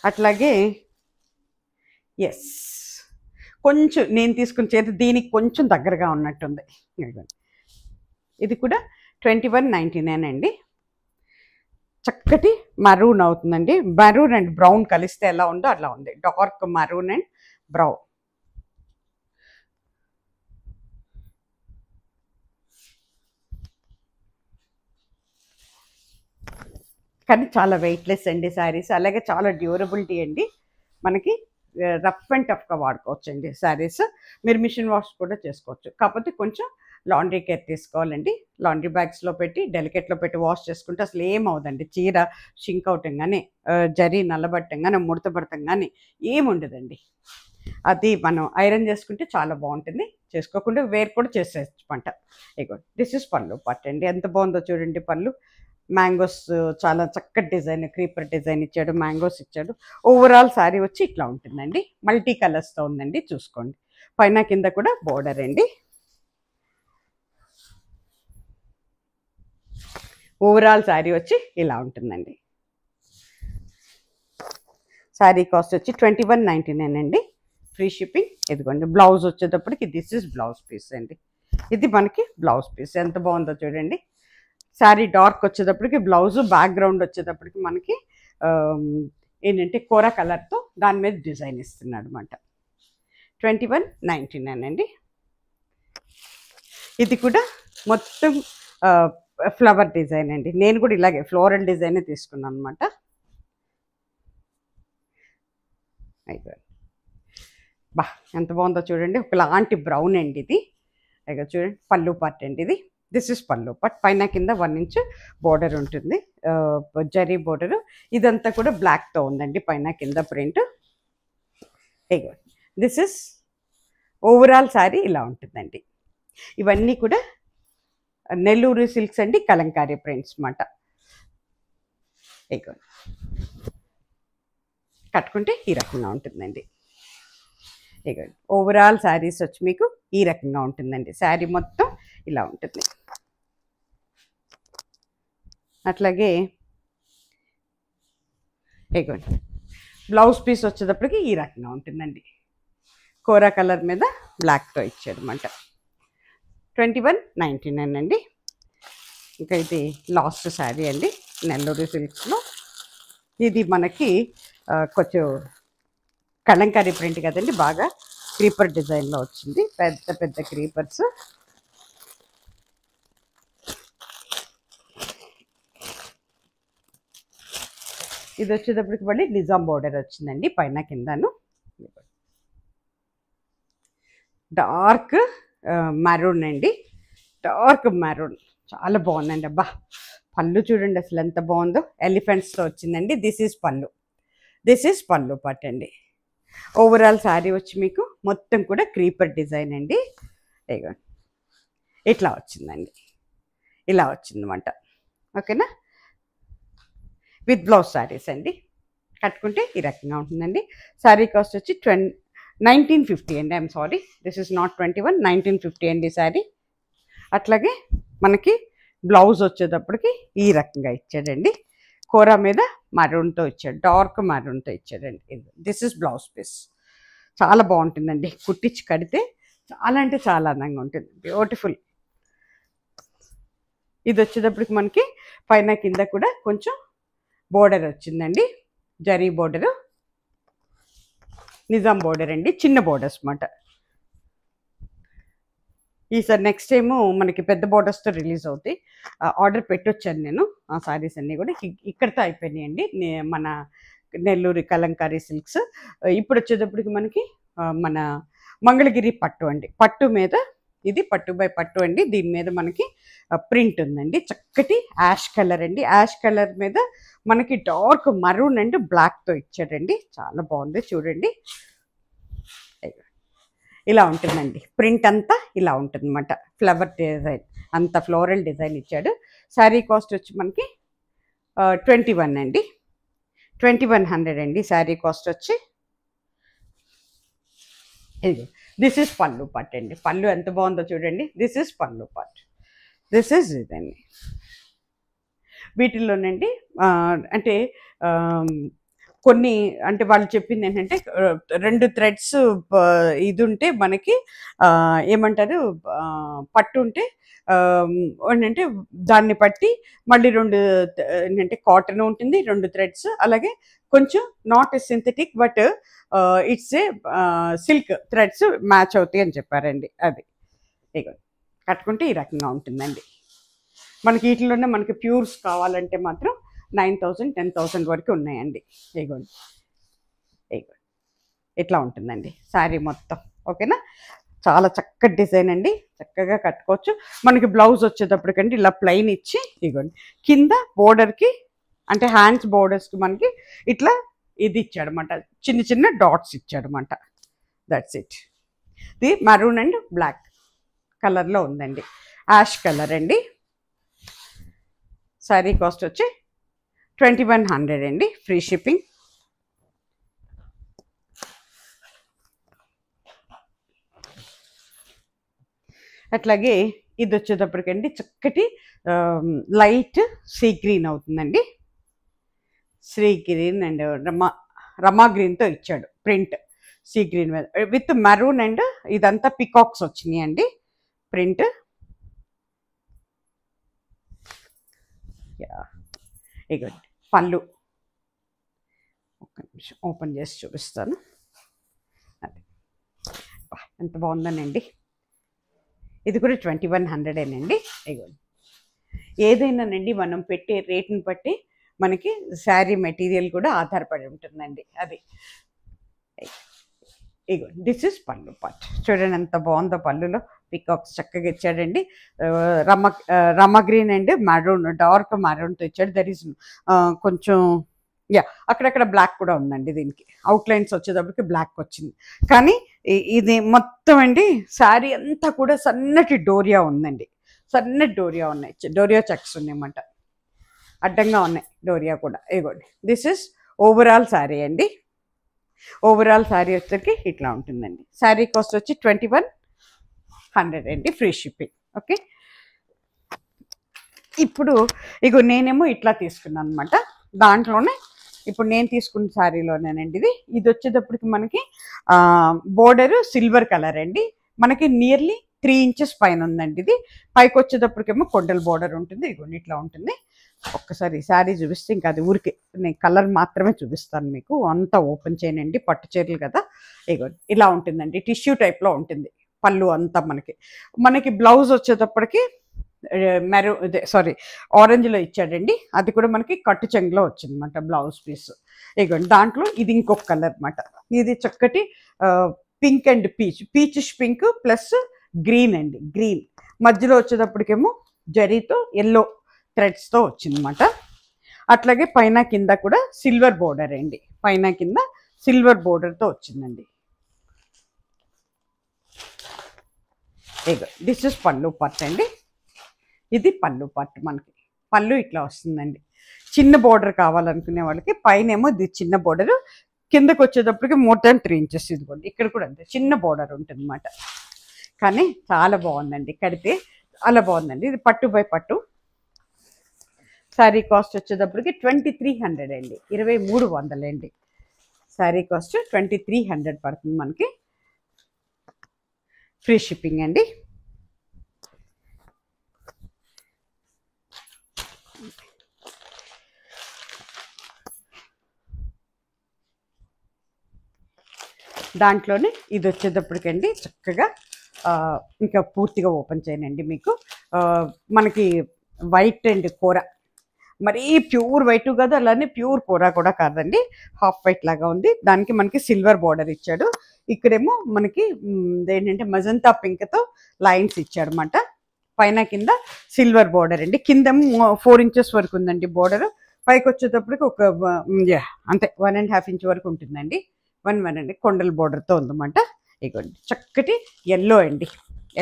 అట్లాగే ఎస్ కొంచెం నేను తీసుకున్న చేతి దీనికి కొంచెం దగ్గరగా ఉన్నట్టుంది ఇది కూడా ట్వంటీ వన్ నైంటీ నైన్ అండి చక్కటి మరూన్ అవుతుందండి మరూన్ అండ్ బ్రౌన్ కలిస్తే ఎలా ఉందో అలా ఉంది డార్క్ మరూన్ అండ్ బ్రౌన్ కానీ చాలా వెయిట్లెస్ అండి శారీస్ అలాగే చాలా డ్యూరబిలిటీ అండి మనకి రఫ్ అండ్ టఫ్గా వాడుకోవచ్చు అండి శారీస్ మీరు మిషన్ వాష్ కూడా చేసుకోవచ్చు కాకపోతే కొంచెం లాండ్రీ కేర్ తీసుకోవాలండి లాండ్రీ బ్యాగ్స్లో పెట్టి డెలికేట్లో పెట్టి వాష్ చేసుకుంటే అసలు ఏమవుదండి చీర షింక్ అవటం కానీ జరి నల్లబట్టం కానీ ముడతబడటం కానీ ఏముండదండి అది మనం ఐరన్ చేసుకుంటే చాలా బాగుంటుంది చేసుకోకుండా వేర్ కూడా చేసేయచ్చు పంట ఇగో దిస్ ఇస్ పళ్ళు పట్టండి ఎంత బాగుందో చూడండి పళ్ళు మ్యాంగోస్ చాలా చక్కటి డిజైన్ క్రీపర్ డిజైన్ ఇచ్చాడు మ్యాంగోస్ ఇచ్చాడు ఓవరాల్ శారీ వచ్చి ఇట్లా ఉంటుందండి మల్టీ కలర్స్తో ఉందండి చూసుకోండి పైన కింద కూడా బోర్డర్ అండి ఓవరాల్ శారీ వచ్చి ఇలా ఉంటుందండి శారీ కాస్ట్ వచ్చి ట్వంటీ వన్ నైంటీ నైన్ అండి ఫ్రీ షిప్పింగ్ ఇదిగోండి బ్లౌజ్ వచ్చేటప్పటికి దిస్ ఇస్ బ్లౌజ్ పీస్ అండి ఇది మనకి బ్లౌజ్ పీస్ ఎంత బాగుందో చూడండి శారీ డార్క్ వచ్చేటప్పటికి బ్లౌజ్ బ్యాక్గ్రౌండ్ వచ్చేటప్పటికి మనకి ఏంటంటే కూర కలర్తో దాని మీద డిజైన్ ఇస్తున్నాడు అనమాట ట్వంటీ వన్ నైంటీ నైన్ అండి ఇది కూడా మొత్తం ఫ్లవర్ డిజైన్ అండి నేను కూడా ఇలాగే ఫ్లోరల్ డిజైనే తీసుకున్నాను అనమాట అయితే బా ఎంత బాగుందో చూడండి ఒకలాంటి బ్రౌన్ అండి ఇది అయితే చూడండి పళ్ళు పార్ట్ అండి ఇది దిస్ ఇస్ పల్లు బట్ పైన కింద వన్ ఇంచ్ బోర్డర్ ఉంటుంది జరీ బోర్డరు ఇదంతా కూడా బ్లాక్తో ఉందండి పైన కింద print this is overall sari ఇలా ఉంటుందండి ఇవన్నీ కూడా నెల్లూరు సిల్క్స్ అండి కలంకారీ ప్రింట్స్ అన్నమాట కట్టుకుంటే ఈ రకంగా ఉంటుందండి ఇగో ఓవరాల్ శారీస్ వచ్చి మీకు ఈ రకంగా ఉంటుందండి శారీ మొత్తం ఇలా ఉంటుంది అట్లాగే ఇగోండి బ్లౌజ్ పీస్ వచ్చేటప్పటికి ఈ రకంగా ఉంటుందండి కోరా కలర్ మీద బ్లాక్తో ఇచ్చాడనమాట ట్వంటీ వన్ నైంటీ నైన్ అండి ఇంకా ఇది లాస్ట్ శారీ అండి నెల్లూరు సిల్క్స్లో ఇది మనకి కొంచెం కలంకారీ ప్రింట్ కదండి బాగా క్రీపర్ డిజైన్లో వచ్చింది పెద్ద పెద్ద క్రీపర్స్ ఇది వచ్చేటప్పటికి మళ్ళీ నిజాం బార్డర్ వచ్చిందండి పైన కిందను డార్క్ మెరూన్ అండి డార్క్ మెరూన్ చాలా బాగుందండి అబ్బా పళ్ళు చూడండి అసలు ఎంత బాగుందో ఎలిఫెంట్స్తో వచ్చిందండి this is pallu this is pallu part అండి ఓవరాల్ శారీ వచ్చి మీకు మొత్తం కూడా క్రీపర్ డిజైన్ అండి ఇట్లా వచ్చిందండి ఇలా వచ్చిందన్నమాట ఓకేనా విత్ బ్లౌజ్ శారీస్ అండి కట్టుకుంటే ఈ రకంగా ఉంటుందండి శారీ కాస్ట్ వచ్చి ట్వ నైన్టీన్ ఫిఫ్టీ అండి I'm sorry this is not twenty one nineteen fifty అండి శారీ అట్లాగే మనకి బ్లౌజ్ వచ్చేటప్పటికి ఈ రకంగా ఇచ్చాడండి కూర మీద మరూన్తో ఇచ్చాడు డార్క్ మరూన్తో ఇచ్చాడండి దిస్ ఇస్ బ్లౌజ్ పీస్ చాలా బాగుంటుందండి కుట్టించి కడితే చాలా అంటే చాలా అందంగా ఉంటుంది బ్యూటిఫుల్ ఇది వచ్చేటప్పటికి మనకి పైన కింద కూడా కొంచెం బోర్డర్ వచ్చిందండి జరీ బోర్డరు నిజాం బోర్డర్ అండి చిన్న బోర్డర్స్ అనమాట ఈసారి నెక్స్ట్ ఏమో మనకి పెద్ద బోర్డర్స్తో రిలీజ్ అవుతాయి ఆర్డర్ పెట్టొచ్చాను నేను ఆ సారీస్ అన్నీ కూడా ఇక్కడితో అయిపోయినాయండి మన నెల్లూరు కలంకారీ సిల్క్స్ ఇప్పుడు వచ్చేటప్పటికి మనకి మన మంగళగిరి పట్టు అండి పట్టు మీద ఇది పట్టు బై పట్టు అండి దీని మీద మనకి ప్రింట్ ఉందండి చక్కటి యాష్ కలర్ అండి యాష్ కలర్ మీద మనకి డార్క్ మరూన్ అండ్ బ్లాక్తో ఇచ్చాడండి చాలా బాగుంది చూడండి ఇలా ఉంటుందండి ప్రింట్ అంతా ఇలా ఉంటుందన్నమాట ఫ్లవర్ డిజైన్ అంత ఫ్లోరల్ డిజైన్ ఇచ్చాడు శారీ కాస్ట్ వచ్చి మనకి ట్వంటీ వన్ అండి ట్వంటీ వన్ హండ్రెడ్ అండి శారీ కాస్ట్ వచ్చి ఇది దిస్ ఇస్ పళ్ళు పట్ అండి పళ్ళు ఎంత బాగుందో చూడండి దిస్ ఇస్ పళ్ళు పట్ దిస్ ఇస్ ఇదండి వీటిల్లోనండి అంటే కొన్ని అంటే వాళ్ళు చెప్పింది ఏంటంటే రెండు థ్రెడ్స్ ఇది ఉంటే మనకి ఏమంటారు పట్టు ఉంటే ఏంటంటే దాన్ని పట్టి మళ్ళీ రెండు ఏంటంటే కాటన్ ఉంటుంది రెండు థ్రెడ్స్ అలాగే కొంచెం not synthetic but it's a silk threads match అవుతాయి అని చెప్పారండి అది కట్టుకుంటే ఈ రకంగా ఉంటుందండి మనకి వీటిలోనే మనకి ప్యూర్స్ కావాలంటే మాత్రం నైన్ థౌసండ్ టెన్ థౌసండ్ వరకు ఉన్నాయండి ఇగోండి ఇగోండి ఇట్లా ఉంటుందండి శారీ మొత్తం ఓకేనా చాలా చక్కటి డిజైన్ అండి చక్కగా కట్టుకోవచ్చు మనకి బ్లౌజ్ వచ్చేటప్పటికండి ఇలా ప్లెయిన్ ఇచ్చి ఇగోండి కింద బోర్డర్కి అంటే హ్యాండ్స్ బోర్డర్స్కి మనకి ఇట్లా ఇది ఇచ్చాడనమాట చిన్న చిన్న డాట్స్ ఇచ్చాడనమాట దట్స్ ఇట్ ఇది మరూన్ అండ్ బ్లాక్ కలర్లో ఉందండి యాష్ కలర్ అండి శారీ కాస్ట్ వచ్చి ట్వంటీ వన్ హండ్రెడ్ అండి ఫ్రీ షిప్పింగ్ అట్లాగే ఇది వచ్చేటప్పటికండి చక్కటి లైట్ సీ గ్రీన్ అవుతుందండి శ్రీ గ్రీన్ అండ్ రమా రమా గ్రీన్తో ఇచ్చాడు ప్రింట్ సీ గ్రీన్ మీద విత్ మెరూన్ అండ్ ఇదంతా పికాక్స్ వచ్చినాయి అండి ప్రింట్ యా ఇగోండి పళ్ళు ఒక్క నిమిషం ఓపెన్ చేసి చూపిస్తాను అదే ఎంత బాగుందనండి ఇది కూడా ట్వంటీ వన్ హండ్రెడేనండి ఇగోండి ఏదైనానండి మనం పెట్టే రేట్ని బట్టి మనకి శారీ మెటీరియల్ కూడా ఆధారపడి ఉంటుందండి అది ఇగో దిస్ ఇస్ పళ్ళు పాట్ చూడండి ఎంత బాగుందో పళ్ళులో పికాక్స్ చక్కగా ఇచ్చాడండి Rama Rama green and maroon dark మెరూన్తో ఇచ్చాడు దర్ ఈజ్ కొంచెం యా అక్కడక్కడ బ్లాక్ కూడా ఉందండి దీనికి అవుట్లైన్స్ వచ్చేటప్పటికి బ్లాక్ వచ్చింది కానీ ఇది మొత్తం అండి శారీ అంతా కూడా సన్నటి డోరియా ఉందండి సన్నటి డోరియా ఉన్నాయి డోరియా చెక్స్ ఉన్నాయన్నమాట అడ్డంగా ఉన్నాయి డోరియా కూడా ఇగోండి దిస్ ఇస్ ఓవరాల్ శారీ అండి ఓవరాల్ శారీ వచ్చరికి ఇట్లా ఉంటుందండి శారీ కాస్ట్ వచ్చి ట్వంటీ వన్ హండ్రెడ్ అండి ఫ్రీ షిప్పింగ్ ఓకే ఇప్పుడు ఇక నేనేమో ఇట్లా తీసుకున్నాను అనమాట దాంట్లోనే ఇప్పుడు నేను తీసుకున్న శారీలోనేనండి ఇది ఇది వచ్చేటప్పటికి మనకి బోర్డర్ సిల్వర్ కలర్ అండి మనకి నియర్లీ త్రీ ఇంచెస్ పైన ఉందండి ఇది పైకి వచ్చేటప్పటికేమో కొండల బోర్డర్ ఉంటుంది ఇగో ఇట్లా ఉంటుంది ఒక్కసారి ఈ శారీ చూపిస్తే ఇంకా అది ఊరికే నేను కలర్ మాత్రమే చూపిస్తాను మీకు అంతా ఓపెన్ చేయనండి పట్టు చీరలు కదా ఇగో ఇలా ఉంటుందండి టిష్యూ టైప్లో ఉంటుంది పళ్ళు అంతా మనకి మనకి బ్లౌజ్ వచ్చేటప్పటికి మెరూ సారీ ఆరెంజ్లో ఇచ్చాడండి అది కూడా మనకి కట్టు చెంగులో వచ్చిందన్నమాట బ్లౌజ్ పీస్ ఇగో దాంట్లో ఇది ఇంకొక కలర్ అనమాట ఇది చక్కటి pink and peach peachish pink plus green అండి గ్రీన్ మధ్యలో వచ్చేటప్పటికేమో జరీతో ఎల్లో థ్రెడ్స్తో వచ్చిందన్నమాట అట్లాగే పైన కింద కూడా సిల్వర్ బోర్డర్ అండి పైన కింద సిల్వర్ బోర్డర్తో వచ్చిందండి దిస్ ఇస్ పళ్ళు పట్ అండి ఇది పళ్ళు పట్టు మనకి పళ్ళు ఇట్లా వస్తుందండి చిన్న బోర్డర్ కావాలనుకునే వాళ్ళకి పైన ఏమో ఇది చిన్న బోర్డర్ కిందకు వచ్చేటప్పటికి మోర్ దాన్ త్రీ ఇంచెస్ ఇదిగోండి ఇక్కడ కూడా అంతే చిన్న బోర్డర్ ఉంటుంది కానీ చాలా బాగుందండి కడితే చాలా బాగుందండి ఇది పట్టు బై పట్టు శారీ కాస్ట్ వచ్చేటప్పటికి ట్వంటీ త్రీ హండ్రెడ్ అండి ఇరవై మూడు వందలండి sari cost twenty three hundred పడుతుంది మనకి ఫ్రీ షిప్పింగ్ అండి దాంట్లోనే ఇది వచ్చేటప్పటికండి చక్కగా ఇంకా పూర్తిగా ఓపెన్ చేయనండి మీకు మనకి వైట్ అండి కూర మరీ ప్యూర్ వైట్ కాదు అలానే ప్యూర్ కూర కూడా కాదండి హాఫ్ వైట్ లాగా ఉంది దానికి మనకి సిల్వర్ బార్డర్ ఇచ్చాడు ఇక్కడేమో మనకి ఏంటంటే మజంతా పింక్తో లైన్స్ ఇచ్చాడు అనమాట పైన కింద సిల్వర్ బార్డర్ అండి కిందేమో ఫోర్ ఇంచెస్ వరకు ఉందండి బార్డర్ పైకి వచ్చేటప్పటికి ఒక అంతే వన్ అండ్ హాఫ్ ఇంచ్ వరకు ఉంటుందండి వన్ వన్ అండి కొండల బార్డర్తో ఉందన్నమాట ఇగోండి చక్కటి ఎల్లో అండి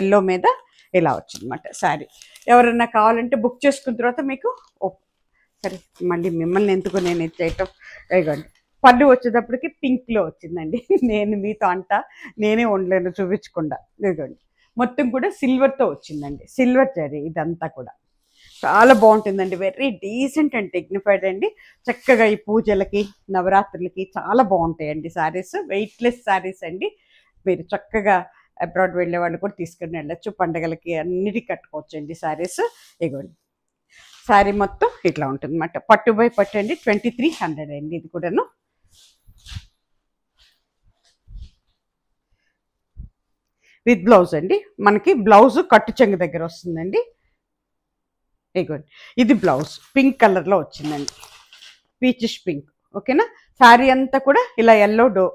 ఎల్లో మీద ఇలా వచ్చిందన్నమాట సారీ ఎవరన్నా కావాలంటే బుక్ చేసుకున్న తర్వాత మీకు సరే మళ్ళీ మిమ్మల్ని ఎందుకు నేను ఇది చేయటం ఇవ్వండి పళ్ళు వచ్చేటప్పటికి పింక్లో వచ్చిందండి నేను మీతో అంట నేనే ఉండలేను చూపించకుండా ఇదిగోండి మొత్తం కూడా సిల్వర్తో వచ్చిందండి సిల్వర్ జరీ ఇదంతా కూడా చాలా బాగుంటుందండి వెరీ డీసెంట్ అండ్ డిగ్నిఫైడ్ అండి చక్కగా ఈ పూజలకి నవరాత్రులకి చాలా బాగుంటాయండి శారీస్ వెయిట్లెస్ శారీస్ అండి మీరు చక్కగా అబ్రాడ్ వెళ్ళే వాళ్ళు కూడా తీసుకుని వెళ్ళచ్చు పండగలకి అన్నిటి కట్టుకోవచ్చండి శారీస్ ఇగోండి శారీ మొత్తం ఇట్లా ఉంటుంది అనమాట పట్టు బై పట్టు అండి ట్వంటీ త్రీ హండ్రెడ్ అండి ఇది కూడాను విత్ బ్లౌజ్ అండి మనకి బ్లౌజ్ కట్టు చెంగు దగ్గర వస్తుందండి ఇది బ్లౌజ్ పింక్ కలర్లో వచ్చిందండి పీచిష్ పింక్ ఓకేనా శారీ అంతా కూడా ఇలా ఎల్లో డో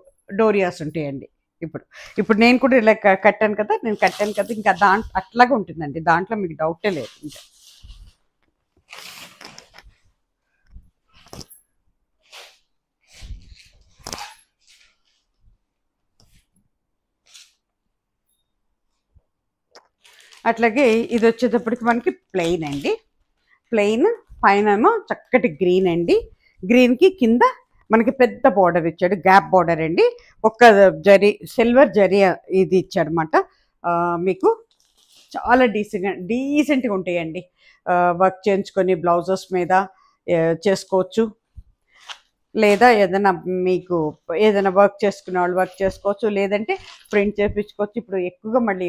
డోరియాస్ ఉంటాయండి ఇప్పుడు ఇప్పుడు నేను కూడా ఇలా కట్టాను కదా నేను కట్టాను కదా ఇంకా దాంట్లో అట్లాగే ఉంటుందండి దాంట్లో మీకు డౌటే లేదు ఇంకా అట్లాగే ఇది వచ్చేటప్పటికి మనకి ప్లెయిన్ అండి ప్లెయిన్ పైన చక్కటి గ్రీన్ అండి గ్రీన్కి కింద మనకి పెద్ద బార్డర్ ఇచ్చాడు గ్యాప్ బార్డర్ అండి ఒక్క జరీ సిల్వర్ జరి ఇది ఇచ్చాడనమాట మీకు చాలా డీసెంట్ డీసెంట్గా ఉంటాయండి వర్క్ చేయించుకొని బ్లౌజెస్ మీద చేసుకోవచ్చు లేదా ఏదైనా మీకు ఏదైనా వర్క్ చేసుకునే వాళ్ళు వర్క్ చేసుకోవచ్చు లేదంటే ప్రింట్ చేయించుకోవచ్చు ఇప్పుడు ఎక్కువగా మళ్ళీ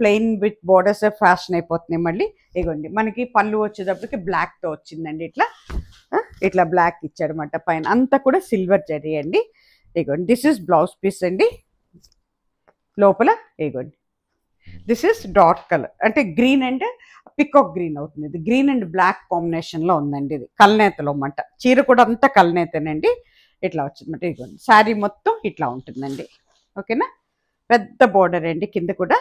ప్లెయిన్ విత్ బోర్డర్స్ ఫ్యాషన్ అయిపోతున్నాయి మళ్ళీ ఇగోండి మనకి పళ్ళు వచ్చేటప్పటికి బ్లాక్తో వచ్చిందండి ఇట్లా ఇట్లా బ్లాక్ ఇచ్చాడనమాట పైన అంతా కూడా సిల్వర్ జరీ అండి ఇగోండి దిస్ ఇస్ బ్లౌజ్ పీస్ అండి లోపల ఇగోండి దిస్ ఇస్ డాట్ కలర్ అంటే గ్రీన్ అండ్ పికాక్ గ్రీన్ అవుతుంది ఇది గ్రీన్ అండ్ బ్లాక్ కాంబినేషన్లో ఉందండి ఇది కల్నేతలో అనమాట చీర కూడా అంతా కల్నేతనండి ఇట్లా వచ్చిందన్నమాట ఇదిగోండి శారీ మొత్తం ఇట్లా ఉంటుందండి ఓకేనా పెద్ద బోర్డర్ అండి కింద కూడా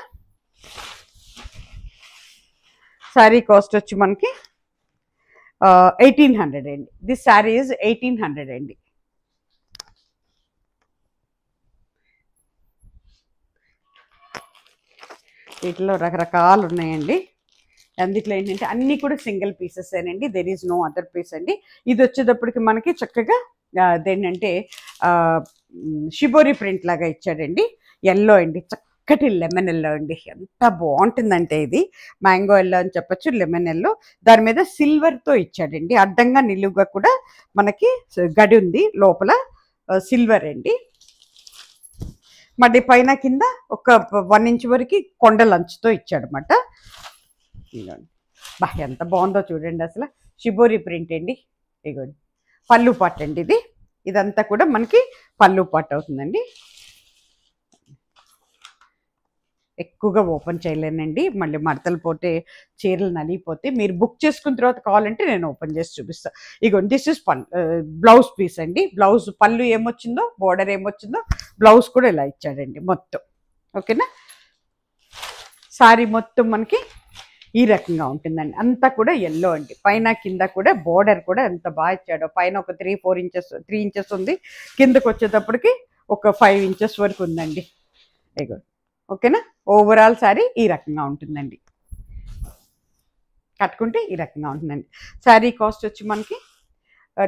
శారీ కాస్ట్ వచ్చి మనకి ఎయిటీన్ హండ్రెడ్ అండి this sari is eighteen hundred అండి వీటిలో రకరకాలు ఉన్నాయండి అందుట్లో ఏంటంటే అన్నీ కూడా సింగిల్ పీసెస్ అండి there is no other piece అండి ఇది వచ్చేటప్పటికి మనకి చక్కగా అదేంటంటే షిబోరి ప్రింట్ లాగా ఇచ్చాడండి ఎల్లో అండి చక్క చక్కటి లెమన్ ఎల్లో అండి ఎంత బాగుంటుందంటే ఇది మ్యాంగో ఎల్లో అని చెప్పచ్చు లెమన్ ఎల్లో దాని మీద సిల్వర్తో ఇచ్చాడండి అడ్డంగా నిలువుగా కూడా మనకి గడి ఉంది లోపల సిల్వర్ అండి మళ్ళీ పైన కింద ఒక వన్ ఇంచ్ వరకు కొండ లంచ్తో ఇచ్చాడనమాట బా ఎంత బాగుందో చూడండి అసలు షిబోరి ప్రింట్ అండి ఇగోండి పళ్ళు పాట అండి ఇది ఇదంతా కూడా మనకి పళ్ళు పాట అవుతుందండి ఎక్కువగా ఓపెన్ చేయలేనండి మళ్ళీ మడతలు పోతే చీరలు నలిగిపోతే మీరు బుక్ చేసుకున్న తర్వాత కావాలంటే నేను ఓపెన్ చేసి చూపిస్తాను ఇగో దిస్ ఇస్ పల్ బ్లౌజ్ పీస్ అండి బ్లౌజ్ పళ్ళు ఏమొచ్చిందో బోర్డర్ ఏమొచ్చిందో బ్లౌజ్ కూడా ఇలా ఇచ్చాడండి మొత్తం ఓకేనా సారీ మొత్తం మనకి ఈ రకంగా ఉంటుందండి అంతా కూడా ఎల్లో అండి పైన కింద కూడా బోర్డర్ కూడా ఎంత బాగా ఇచ్చాడో పైన ఒక three four inches three inches ఉంది కిందకు వచ్చేటప్పటికి ఒక ఫైవ్ ఇంచెస్ వరకు ఉందండి ఇగో ఓకేనా ఓవరాల్ శారీ ఈ రకంగా ఉంటుందండి కట్టుకుంటే ఈ రకంగా ఉంటుందండి శారీ కాస్ట్ వచ్చి మనకి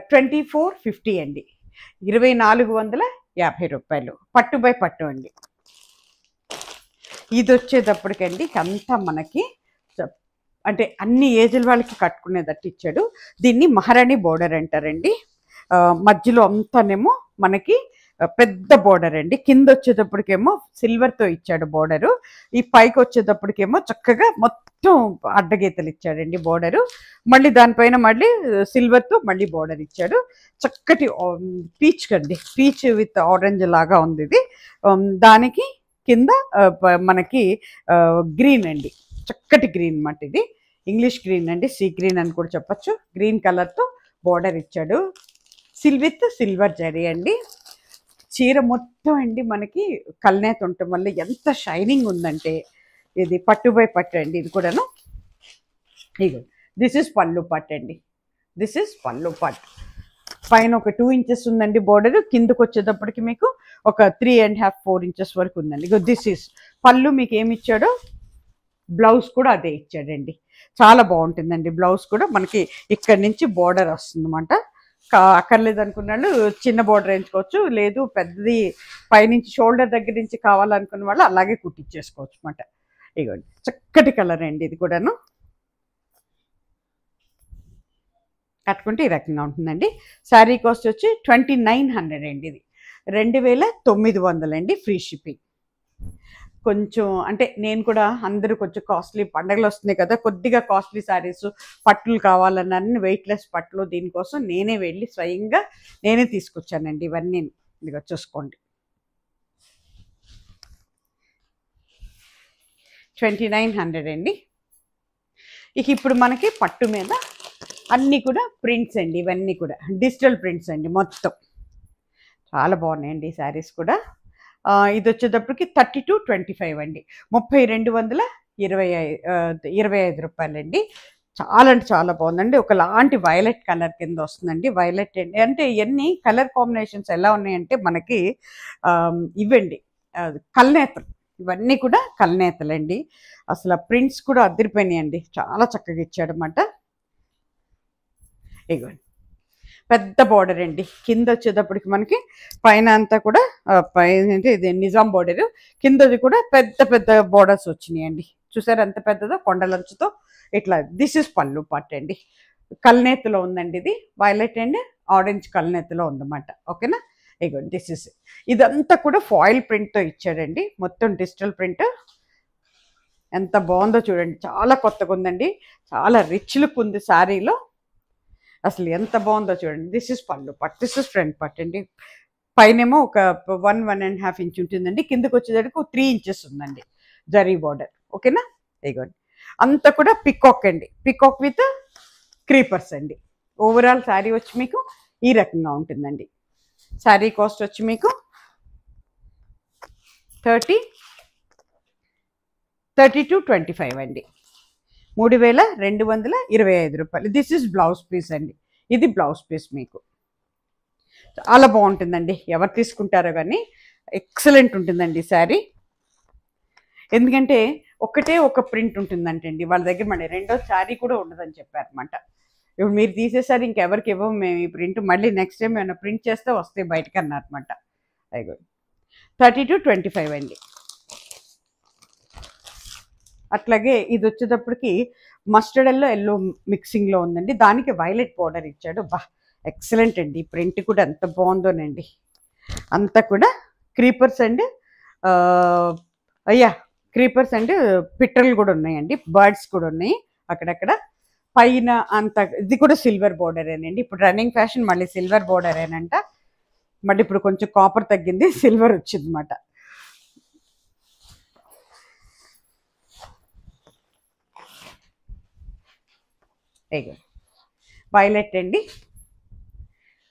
ట్వంటీ ఫోర్ ఫిఫ్టీ అండి ఇరవై నాలుగు వందల యాభై రూపాయలు పట్టు బై పట్టు అండి ఇది వచ్చేటప్పటికండి అంతా మనకి అంటే అన్ని ఏజ్ల వాళ్ళకి కట్టుకునేదట్టు ఇచ్చాడు దీన్ని మహారాణి బోర్డర్ అంటారండి మధ్యలో అంతానేమో మనకి పెద్ద బోర్డర్ అండి కింద వచ్చేటప్పటికేమో సిల్వర్తో ఇచ్చాడు బోర్డరు ఈ పైకి వచ్చేటప్పటికేమో చక్కగా మొత్తం అడ్డగీతలు ఇచ్చాడండి బోర్డరు మళ్ళీ దానిపైన మళ్ళీ సిల్వర్తో మళ్ళీ బోర్డర్ ఇచ్చాడు చక్కటి పీచ్ కండి పీచ్ విత్ ఆరెంజ్ లాగా ఉంది ఇది దానికి కింద మనకి గ్రీన్ అండి చక్కటి గ్రీన్ అన్నమాట ఇది ఇంగ్లీష్ గ్రీన్ అండి సీ గ్రీన్ అని కూడా చెప్పచ్చు గ్రీన్ కలర్తో బోర్డర్ ఇచ్చాడు సిల్ విత్ సిల్వర్ జరీ అండి చీర మొత్తం అండి మనకి కల్నేత ఉండటం వల్ల ఎంత షైనింగ్ ఉందంటే ఇది పట్టుబై పట్టు అండి ఇది కూడాను ఇది దిస్ ఇస్ పళ్ళు పట్టు అండి దిస్ ఇస్ పళ్ళు పట్టు పైన ఒక టూ ఇంచెస్ ఉందండి బోర్డర్ కిందకు వచ్చేటప్పటికి మీకు ఒక three and half four inches వరకు ఉందండి ఇగో దిస్ ఇస్ పళ్ళు మీకు ఏమి ఇచ్చాడో బ్లౌజ్ కూడా అదే ఇచ్చాడండి చాలా బాగుంటుందండి బ్లౌజ్ కూడా మనకి ఇక్కడ నుంచి బోర్డర్ వస్తుందన్నమాట అక్కర్లేదు అనుకున్న వాళ్ళు చిన్న బోర్డర్ వేయించుకోవచ్చు లేదు పెద్దది పైనుంచి షోల్డర్ దగ్గర నుంచి కావాలనుకున్న వాళ్ళు అలాగే కుట్టించేసుకోవచ్చు అనమాట ఇగోండి చక్కటి కలర్ అండి ఇది కూడాను కట్టుకుంటే ఈ రకంగా ఉంటుందండి శారీ కాస్ట్ వచ్చి ట్వంటీ నైన్ హండ్రెడ్ అండి ఇది రెండు వేల తొమ్మిది వందలండి ఫ్రీ షిప్పింగ్ కొంచెం అంటే నేను కూడా అందరూ కొంచెం కాస్ట్లీ పండగలు వస్తున్నాయి కదా కొద్దిగా కాస్ట్లీ శారీస్ పట్టులు కావాలన్నారని వెయిట్లెస్ పట్టులు దీనికోసం నేనే వెళ్ళి స్వయంగా నేనే తీసుకొచ్చానండి ఇవన్నీ ఇదిగో చూసుకోండి ట్వంటీ నైన్ హండ్రెడ్ అండి ఇక ఇప్పుడు మనకి పట్టు మీద అన్నీ కూడా ప్రింట్స్ అండి ఇవన్నీ కూడా డిజిటల్ ప్రింట్స్ అండి మొత్తం చాలా బాగున్నాయండి శారీస్ కూడా ఇది వచ్చేటప్పటికి థర్టీ టు ట్వంటీ ఫైవ్ అండి ముప్పై రెండు వందల ఇరవై ఇరవై ఐదు రూపాయలండి చాలా అంటే చాలా బాగుందండి ఒకలాంటి వైలెట్ కలర్ కింద వస్తుందండి వైలెట్ అంటే ఇవన్నీ కలర్ కాంబినేషన్స్ ఎలా ఉన్నాయంటే మనకి ఇవ్వండి కల్నేతలు ఇవన్నీ కూడా కల్నేతలండి అసలు ప్రింట్స్ కూడా అండి చాలా చక్కగా ఇచ్చాడనమాట ఇగోండి పెద్ద బార్డర్ అండి కింద వచ్చేటప్పటికి మనకి పైన అంతా కూడా పైన ఇది నిజాం బార్డర్ కిందది కూడా పెద్ద పెద్ద బార్డర్స్ వచ్చినాయండి చూసారు ఎంత పెద్దదో కొండలంచుతో ఇట్లా దిస్ ఇస్ పళ్ళు పార్ట్ అండి కల్నేతిలో ఉందండి ఇది వైలెట్ అండ్ ఆరెంజ్ కల్నేతిలో ఉందన్నమాట ఓకేనా ఇగో దిస్ ఇస్ ఇదంతా కూడా ఫాయిల్ ప్రింట్తో ఇచ్చాడండి మొత్తం డిజిటల్ ప్రింట్ ఎంత బాగుందో చూడండి చాలా కొత్తగా ఉందండి చాలా రిచ్ లుక్ ఉంది శారీలో అసలు ఎంత బాగుందో చూడండి దిస్ ఇస్ పళ్ళు పట్ దిస్ ఇస్ ఫ్రంట్ పట్ అండి పైనేమో ఒక one one and half inch ఉంటుందండి కిందకు వచ్చేసరికి త్రీ ఇంచెస్ ఉందండి జరీ బార్డర్ ఓకేనా ఇగోండి అంతా కూడా పికాక్ అండి పికాక్ విత్ క్రీపర్స్ అండి ఓవరాల్ శారీ వచ్చి మీకు ఈ రకంగా ఉంటుందండి శారీ కాస్ట్ వచ్చి మీకు thirty thirty two twenty five అండి మూడు వేల రెండు వందల ఇరవై ఐదు రూపాయలు దిస్ ఇస్ బ్లౌజ్ పీస్ అండి ఇది బ్లౌజ్ పీస్ మీకు చాలా బాగుంటుందండి ఎవరు తీసుకుంటారో కానీ ఎక్సలెంట్ ఉంటుందండి శారీ ఎందుకంటే ఒకటే ఒక ప్రింట్ ఉంటుందంటండి వాళ్ళ దగ్గర మళ్ళీ రెండో శారీ కూడా ఉండదని చెప్పారనమాట ఇప్పుడు మీరు తీసేసారి ఇంకెవరికి ఇవ్వం మేము ఈ ప్రింట్ మళ్ళీ నెక్స్ట్ టైం ఏమైనా ప్రింట్ చేస్తే వస్తే బయటకు అన్నారనమాట అయిగో థర్టీ టు ట్వంటీ ఫైవ్ అండి అట్లాగే ఇది వచ్చేటప్పటికి మస్టర్డ్ ఎల్లో ఎల్లో మిక్సింగ్లో ఉందండి దానికి వైలెట్ పౌడర్ ఇచ్చాడు బా ఎక్సలెంట్ అండి ప్రింట్ కూడా ఎంత బాగుందోనండి అంతా కూడా క్రీపర్స్ అండ్ అయ్యా క్రీపర్స్ అండ్ పిట్టర్లు కూడా ఉన్నాయండి బర్డ్స్ కూడా ఉన్నాయి అక్కడక్కడ పైన అంత ఇది కూడా సిల్వర్ బోర్డరేనండి ఇప్పుడు రన్నింగ్ ఫ్యాషన్ మళ్ళీ సిల్వర్ బోర్డరేనంట మళ్ళీ ఇప్పుడు కొంచెం కాపర్ తగ్గింది సిల్వర్ వచ్చిందన్నమాట ఇగో వైలెట్ అండి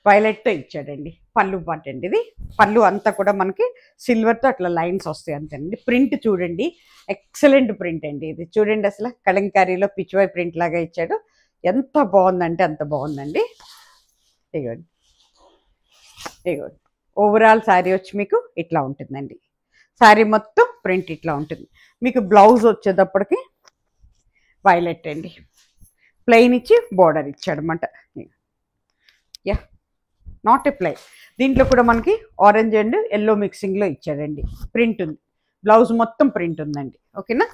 వైలెట్తో ఇచ్చాడండి పళ్ళు పాటండి అండి ఇది పళ్ళు అంతా కూడా మనకి సిల్వర్తో అట్లా లైన్స్ వస్తాయి అంతేనండి ప్రింట్ చూడండి ఎక్సలెంట్ ప్రింట్ అండి ఇది చూడండి అసలు కలంకారీలో పిచ్చివై ప్రింట్ లాగా ఇచ్చాడు ఎంత బాగుందంటే అంత బాగుందండి ఇగో ఇగో ఓవరాల్ శారీ వచ్చి మీకు ఇట్లా ఉంటుందండి శారీ మొత్తం ప్రింట్ ఇట్లా ఉంటుంది మీకు బ్లౌజ్ వచ్చేటప్పటికి వైలెట్ అండి ప్లెయిన్ ఇచ్చి బోర్డర్ ఇచ్చాడనమాట యా నాట్ ఏ ప్లెయిన్ దీంట్లో కూడా మనకి ఆరెంజ్ అండ్ ఎల్లో మిక్సింగ్లో ఇచ్చాడండి ప్రింట్ ఉంది బ్లౌజ్ మొత్తం ప్రింట్ ఉందండి ఓకేనా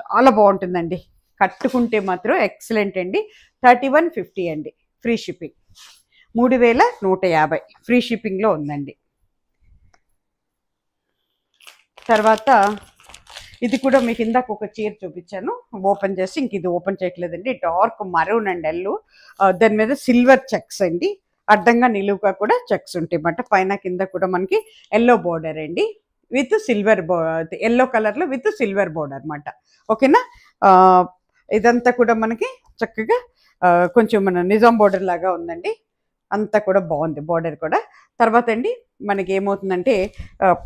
చాలా బాగుంటుందండి కట్టుకుంటే మాత్రం ఎక్సలెంట్ అండి థర్టీ వన్ ఫిఫ్టీ అండి ఫ్రీ షిప్పింగ్ మూడు వేల నూట యాభై ఫ్రీ షిప్పింగ్లో ఉందండి తర్వాత ఇది కూడా మీకు ఇందాక ఒక చీర చూపించాను ఓపెన్ చేసి ఇంక ఇది ఓపెన్ చేయట్లేదండి డార్క్ మరూన్ అండ్ ఎల్లు దాని మీద సిల్వర్ చెక్స్ అండి అడ్డంగా నిలువుగా కూడా చెక్స్ ఉంటాయి అన్నమాట పైన కింద కూడా మనకి ఎల్లో బోర్డర్ అండి విత్ సిల్వర్ బో ఎల్లో కలర్లో విత్ సిల్వర్ బోర్డర్ అనమాట ఓకేనా ఇదంతా కూడా మనకి చక్కగా కొంచెం మన నిజాం బోర్డర్ లాగా ఉందండి అంతా కూడా బాగుంది బార్డర్ కూడా తర్వాత అండి మనకి ఏమవుతుందంటే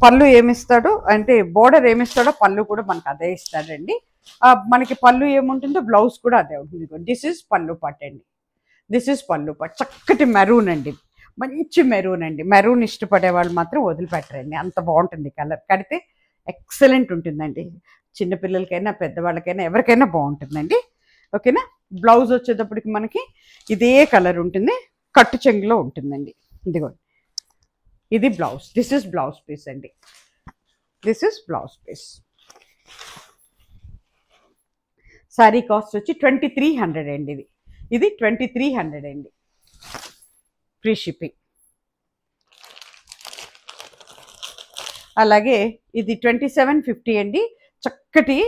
పళ్ళు ఏమిస్తాడో అంటే బోర్డర్ ఏమిస్తాడో పళ్ళు కూడా మనకు అదే ఇస్తాడండి మనకి పళ్ళు ఏముంటుందో బ్లౌజ్ కూడా అదే ఉంటుంది దిస్ ఈజ్ పళ్ళు పట్ అండి దిస్ ఈజ్ పళ్ళు పట్ చక్కటి మెరూన్ అండి మంచి మెరూన్ అండి మెరూన్ ఇష్టపడే వాళ్ళు మాత్రం వదిలిపెట్టరండి అంత బాగుంటుంది కలర్ కడితే ఎక్సలెంట్ ఉంటుందండి చిన్నపిల్లలకైనా పెద్దవాళ్ళకైనా ఎవరికైనా బాగుంటుందండి ఓకేనా బ్లౌజ్ వచ్చేటప్పటికి మనకి ఇదే కలర్ ఉంటుంది కట్టు చెంగులో ఉంటుందండి ఇదిగో ఇది blouse this is blouse piece అండి this is blouse piece sari cost వచ్చి ట్వంటీ త్రీ హండ్రెడ్ అండి ఇది ఇది ట్వంటీ త్రీ హండ్రెడ్ అండి ఫ్రీ షిప్పింగ్ అలాగే ఇది ట్వంటీ సెవెన్ ఫిఫ్టీ అండి చక్కటి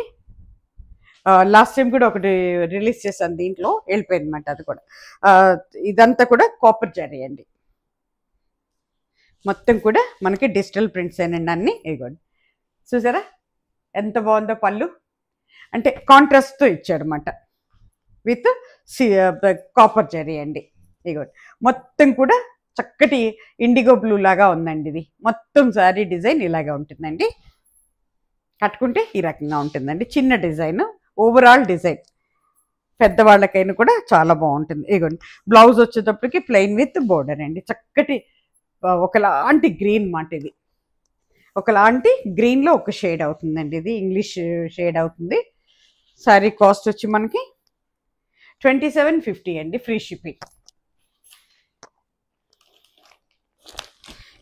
లాస్ట్ టైం కూడా ఒకటి రిలీజ్ చేశాను దీంట్లో వెళ్ళిపోయిందన్నమాట అది కూడా ఇదంతా కూడా కాపర్ జరీ అండి మొత్తం కూడా మనకి డిజిటల్ ప్రింట్స్ అయినండి అన్ని ఇవ్వండి చూసారా ఎంత బాగుందో పళ్ళు అంటే కాంట్రాస్ట్తో అనమాట విత్ కాపర్ జరీ అండి ఇదిగోండి మొత్తం కూడా చక్కటి ఇండిగో బ్లూ లాగా ఉందండి ఇది మొత్తం శారీ డిజైన్ ఇలాగే ఉంటుందండి కట్టుకుంటే ఈ రకంగా ఉంటుందండి చిన్న డిజైన్ ఓవరాల్ డిజైన్ పెద్దవాళ్ళకైనా కూడా చాలా బాగుంటుంది ఇగోండి బ్లౌజ్ వచ్చేటప్పటికి ప్లెయిన్ విత్ బోర్డర్ అండి చక్కటి ఒకలాంటి గ్రీన్ మాట ఇది ఒకలాంటి గ్రీన్లో ఒక షేడ్ అవుతుందండి ఇది ఇంగ్లీష్ షేడ్ అవుతుంది సారీ కాస్ట్ వచ్చి మనకి ట్వంటీ సెవెన్ ఫిఫ్టీ అండి ఫ్రీ షిప్పింగ్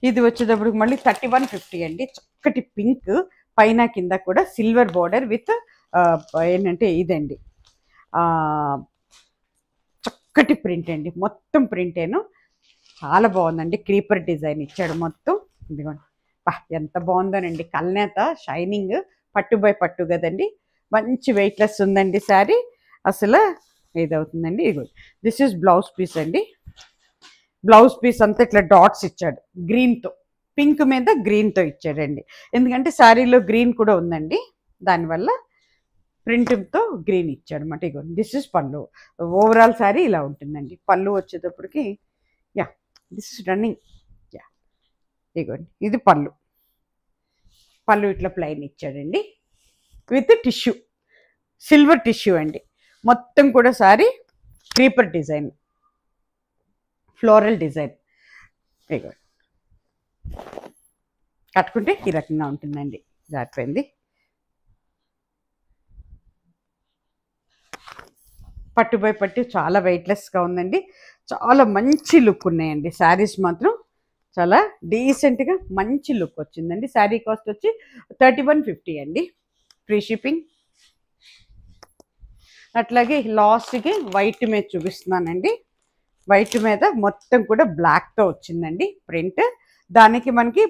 ఇది వచ్చేటప్పుడు మళ్ళీ థర్టీ వన్ ఫిఫ్టీ అండి చక్కటి పింక్ పైన కింద కూడా సిల్వర్ బార్డర్ విత్ ఏంటంటే ఇదండి చక్కటి ప్రింట్ అండి మొత్తం ప్రింటేను చాలా బాగుందండి క్రీపర్ డిజైన్ ఇచ్చాడు మొత్తం ఇదిగోండి బా ఎంత బాగుందోనండి కల్నేత షైనింగ్ పట్టు బై పట్టు కదండి మంచి వెయిట్లెస్ ఉందండి శారీ అసలు ఇదవుతుందండి ఇదిగో దిస్ ఈజ్ బ్లౌజ్ పీస్ అండి బ్లౌజ్ పీస్ అంతా ఇట్లా డాట్స్ ఇచ్చాడు గ్రీన్తో పింక్ మీద గ్రీన్తో ఇచ్చాడండి ఎందుకంటే శారీలో గ్రీన్ కూడా ఉందండి దానివల్ల ప్రింట్తో గ్రీన్ ఇచ్చాడు అనమాట ఇగో దిస్ ఇస్ పళ్ళు ఓవరాల్ శారీ ఇలా ఉంటుందండి పళ్ళు వచ్చేటప్పటికి యా దిస్ ఇస్ రన్నింగ్ యా ఇగో ఇది పళ్ళు పళ్ళు ఇట్లా ప్లైన్ ఇచ్చాడండి విత్ టిష్యూ సిల్వర్ టిష్యూ అండి మొత్తం కూడా sari creeper design floral design ఇగో కట్టుకుంటే ఈ రకంగా ఉంటుందండి జారిపోయింది పట్టు బై పట్టు చాలా వెయిట్లెస్గా ఉందండి చాలా మంచి లుక్ ఉన్నాయండి శారీస్ మాత్రం చాలా డీసెంట్గా మంచి లుక్ వచ్చిందండి శారీ కాస్ట్ వచ్చి థర్టీ వన్ ఫిఫ్టీ అండి ఫ్రీ షిప్పింగ్ అట్లాగే లాస్ట్కి వైట్ మీద చూపిస్తున్నానండి వైట్ మీద మొత్తం కూడా బ్లాక్తో వచ్చిందండి ప్రింట్ దానికి మనకి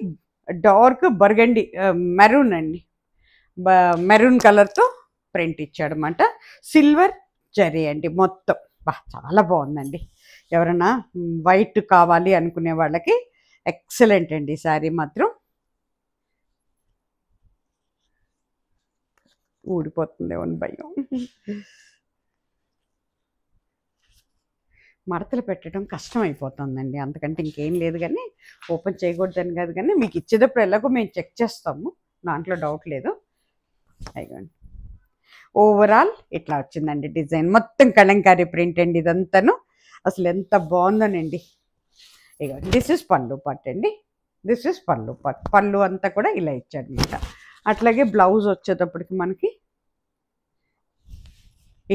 డార్క్ బర్గండి మెరూన్ అండి మెరూన్ కలర్తో ప్రింట్ ఇచ్చాడనమాట సిల్వర్ జరీ అండి మొత్తం బా చాలా బాగుందండి ఎవరైనా వైట్ కావాలి అనుకునే వాళ్ళకి ఎక్సలెంట్ అండి శారీ మాత్రం ఊడిపోతుంది ఏమో భయం మడతలు పెట్టడం కష్టం అయిపోతుందండి అంతకంటే ఇంకేం లేదు కానీ ఓపెన్ చేయకూడదని కాదు కానీ మీకు ఇచ్చేటప్పుడు ఎలాగో మేము చెక్ చేస్తాము దాంట్లో డౌట్ లేదు అయ్యండి ఓవరాల్ ఇట్లా వచ్చిందండి డిజైన్ మొత్తం కలంకారీ ప్రింట్ అండి ఇదంతాను అసలు ఎంత బాగుందోనండి ఇక దిస్ ఇస్ పళ్ళు పట్ అండి దిస్ ఇస్ పళ్ళు పట్ పళ్ళు అంతా కూడా ఇలా అనమాట అట్లాగే బ్లౌజ్ వచ్చేటప్పటికి మనకి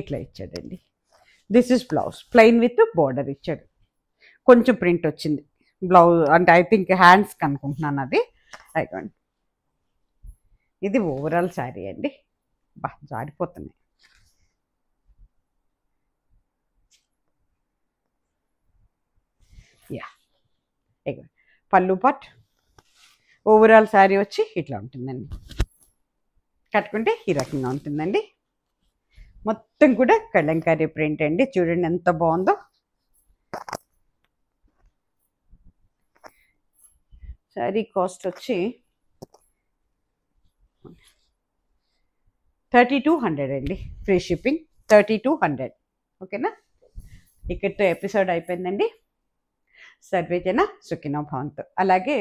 ఇట్లా ఇచ్చాడండి this is blouse plain with border ఇచ్చాడు కొంచెం ప్రింట్ వచ్చింది బ్లౌజ్ అంటే ఐ థింక్ హ్యాండ్స్కి అనుకుంటున్నాను అది అయిపోండి ఇది ఓవరాల్ శారీ అండి బా జారిపోతున్నాయి యా పళ్ళు పాట్ ఓవరాల్ శారీ వచ్చి ఇట్లా ఉంటుందండి కట్టుకుంటే ఈ రకంగా ఉంటుందండి మొత్తం కూడా కళ్ళంకారీ ప్రింట్ అండి చూడండి ఎంత బాగుందో శారీ కాస్ట్ వచ్చి థర్టీ టూ హండ్రెడ్ అండి free shipping thirty two hundred ఓకేనా ఇక్కడితో ఎపిసోడ్ అయిపోయిందండి సర్వేజన సుఖినో భవంతు అలాగే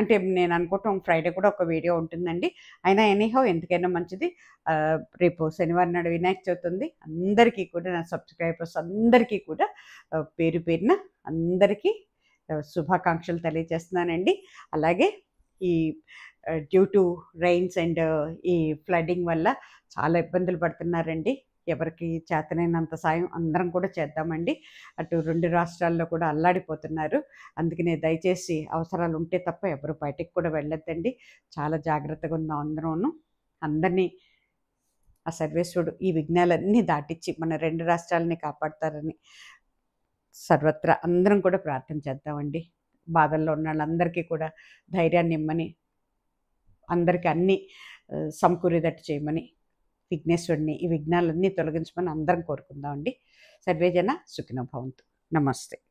అంటే నేను అనుకుంటాం ఫ్రైడే కూడా ఒక వీడియో ఉంటుందండి అయినా ఎనీహో ఎందుకైనా మంచిది రేపు శనివారం నాడు వినాయక చవితి ఉంది అందరికీ కూడా నా సబ్స్క్రైబర్స్ అందరికీ కూడా పేరు పేరున అందరికీ శుభాకాంక్షలు తెలియజేస్తున్నానండి అలాగే ఈ డ్యూ టు రైన్స్ అండ్ ఈ ఫ్లడ్డింగ్ వల్ల చాలా ఇబ్బందులు పడుతున్నారండి ఎవరికి చేతనైనంత సాయం అందరం కూడా చేద్దామండి అటు రెండు రాష్ట్రాల్లో కూడా అల్లాడిపోతున్నారు అందుకనే దయచేసి అవసరాలు ఉంటే తప్ప ఎవరు బయటికి కూడా వెళ్ళొద్దండి చాలా జాగ్రత్తగా ఉందాం అందరూను అందరినీ ఆ సర్వేశ్వరుడు ఈ విఘ్నాలన్నీ దాటించి మన రెండు రాష్ట్రాలని కాపాడతారని సర్వత్రా అందరం కూడా ప్రార్థన చేద్దామండి బాధల్లో ఉన్న వాళ్ళందరికీ కూడా ధైర్యాన్ని ఇమ్మని అందరికీ అన్నీ సమకూరిదట్టు చేయమని విఘ్నేశ్వరుడిని ఈ విఘ్నాలన్నీ తొలగించమని అందరం కోరుకుందామండి సర్వేజన సుఖినో నమస్తే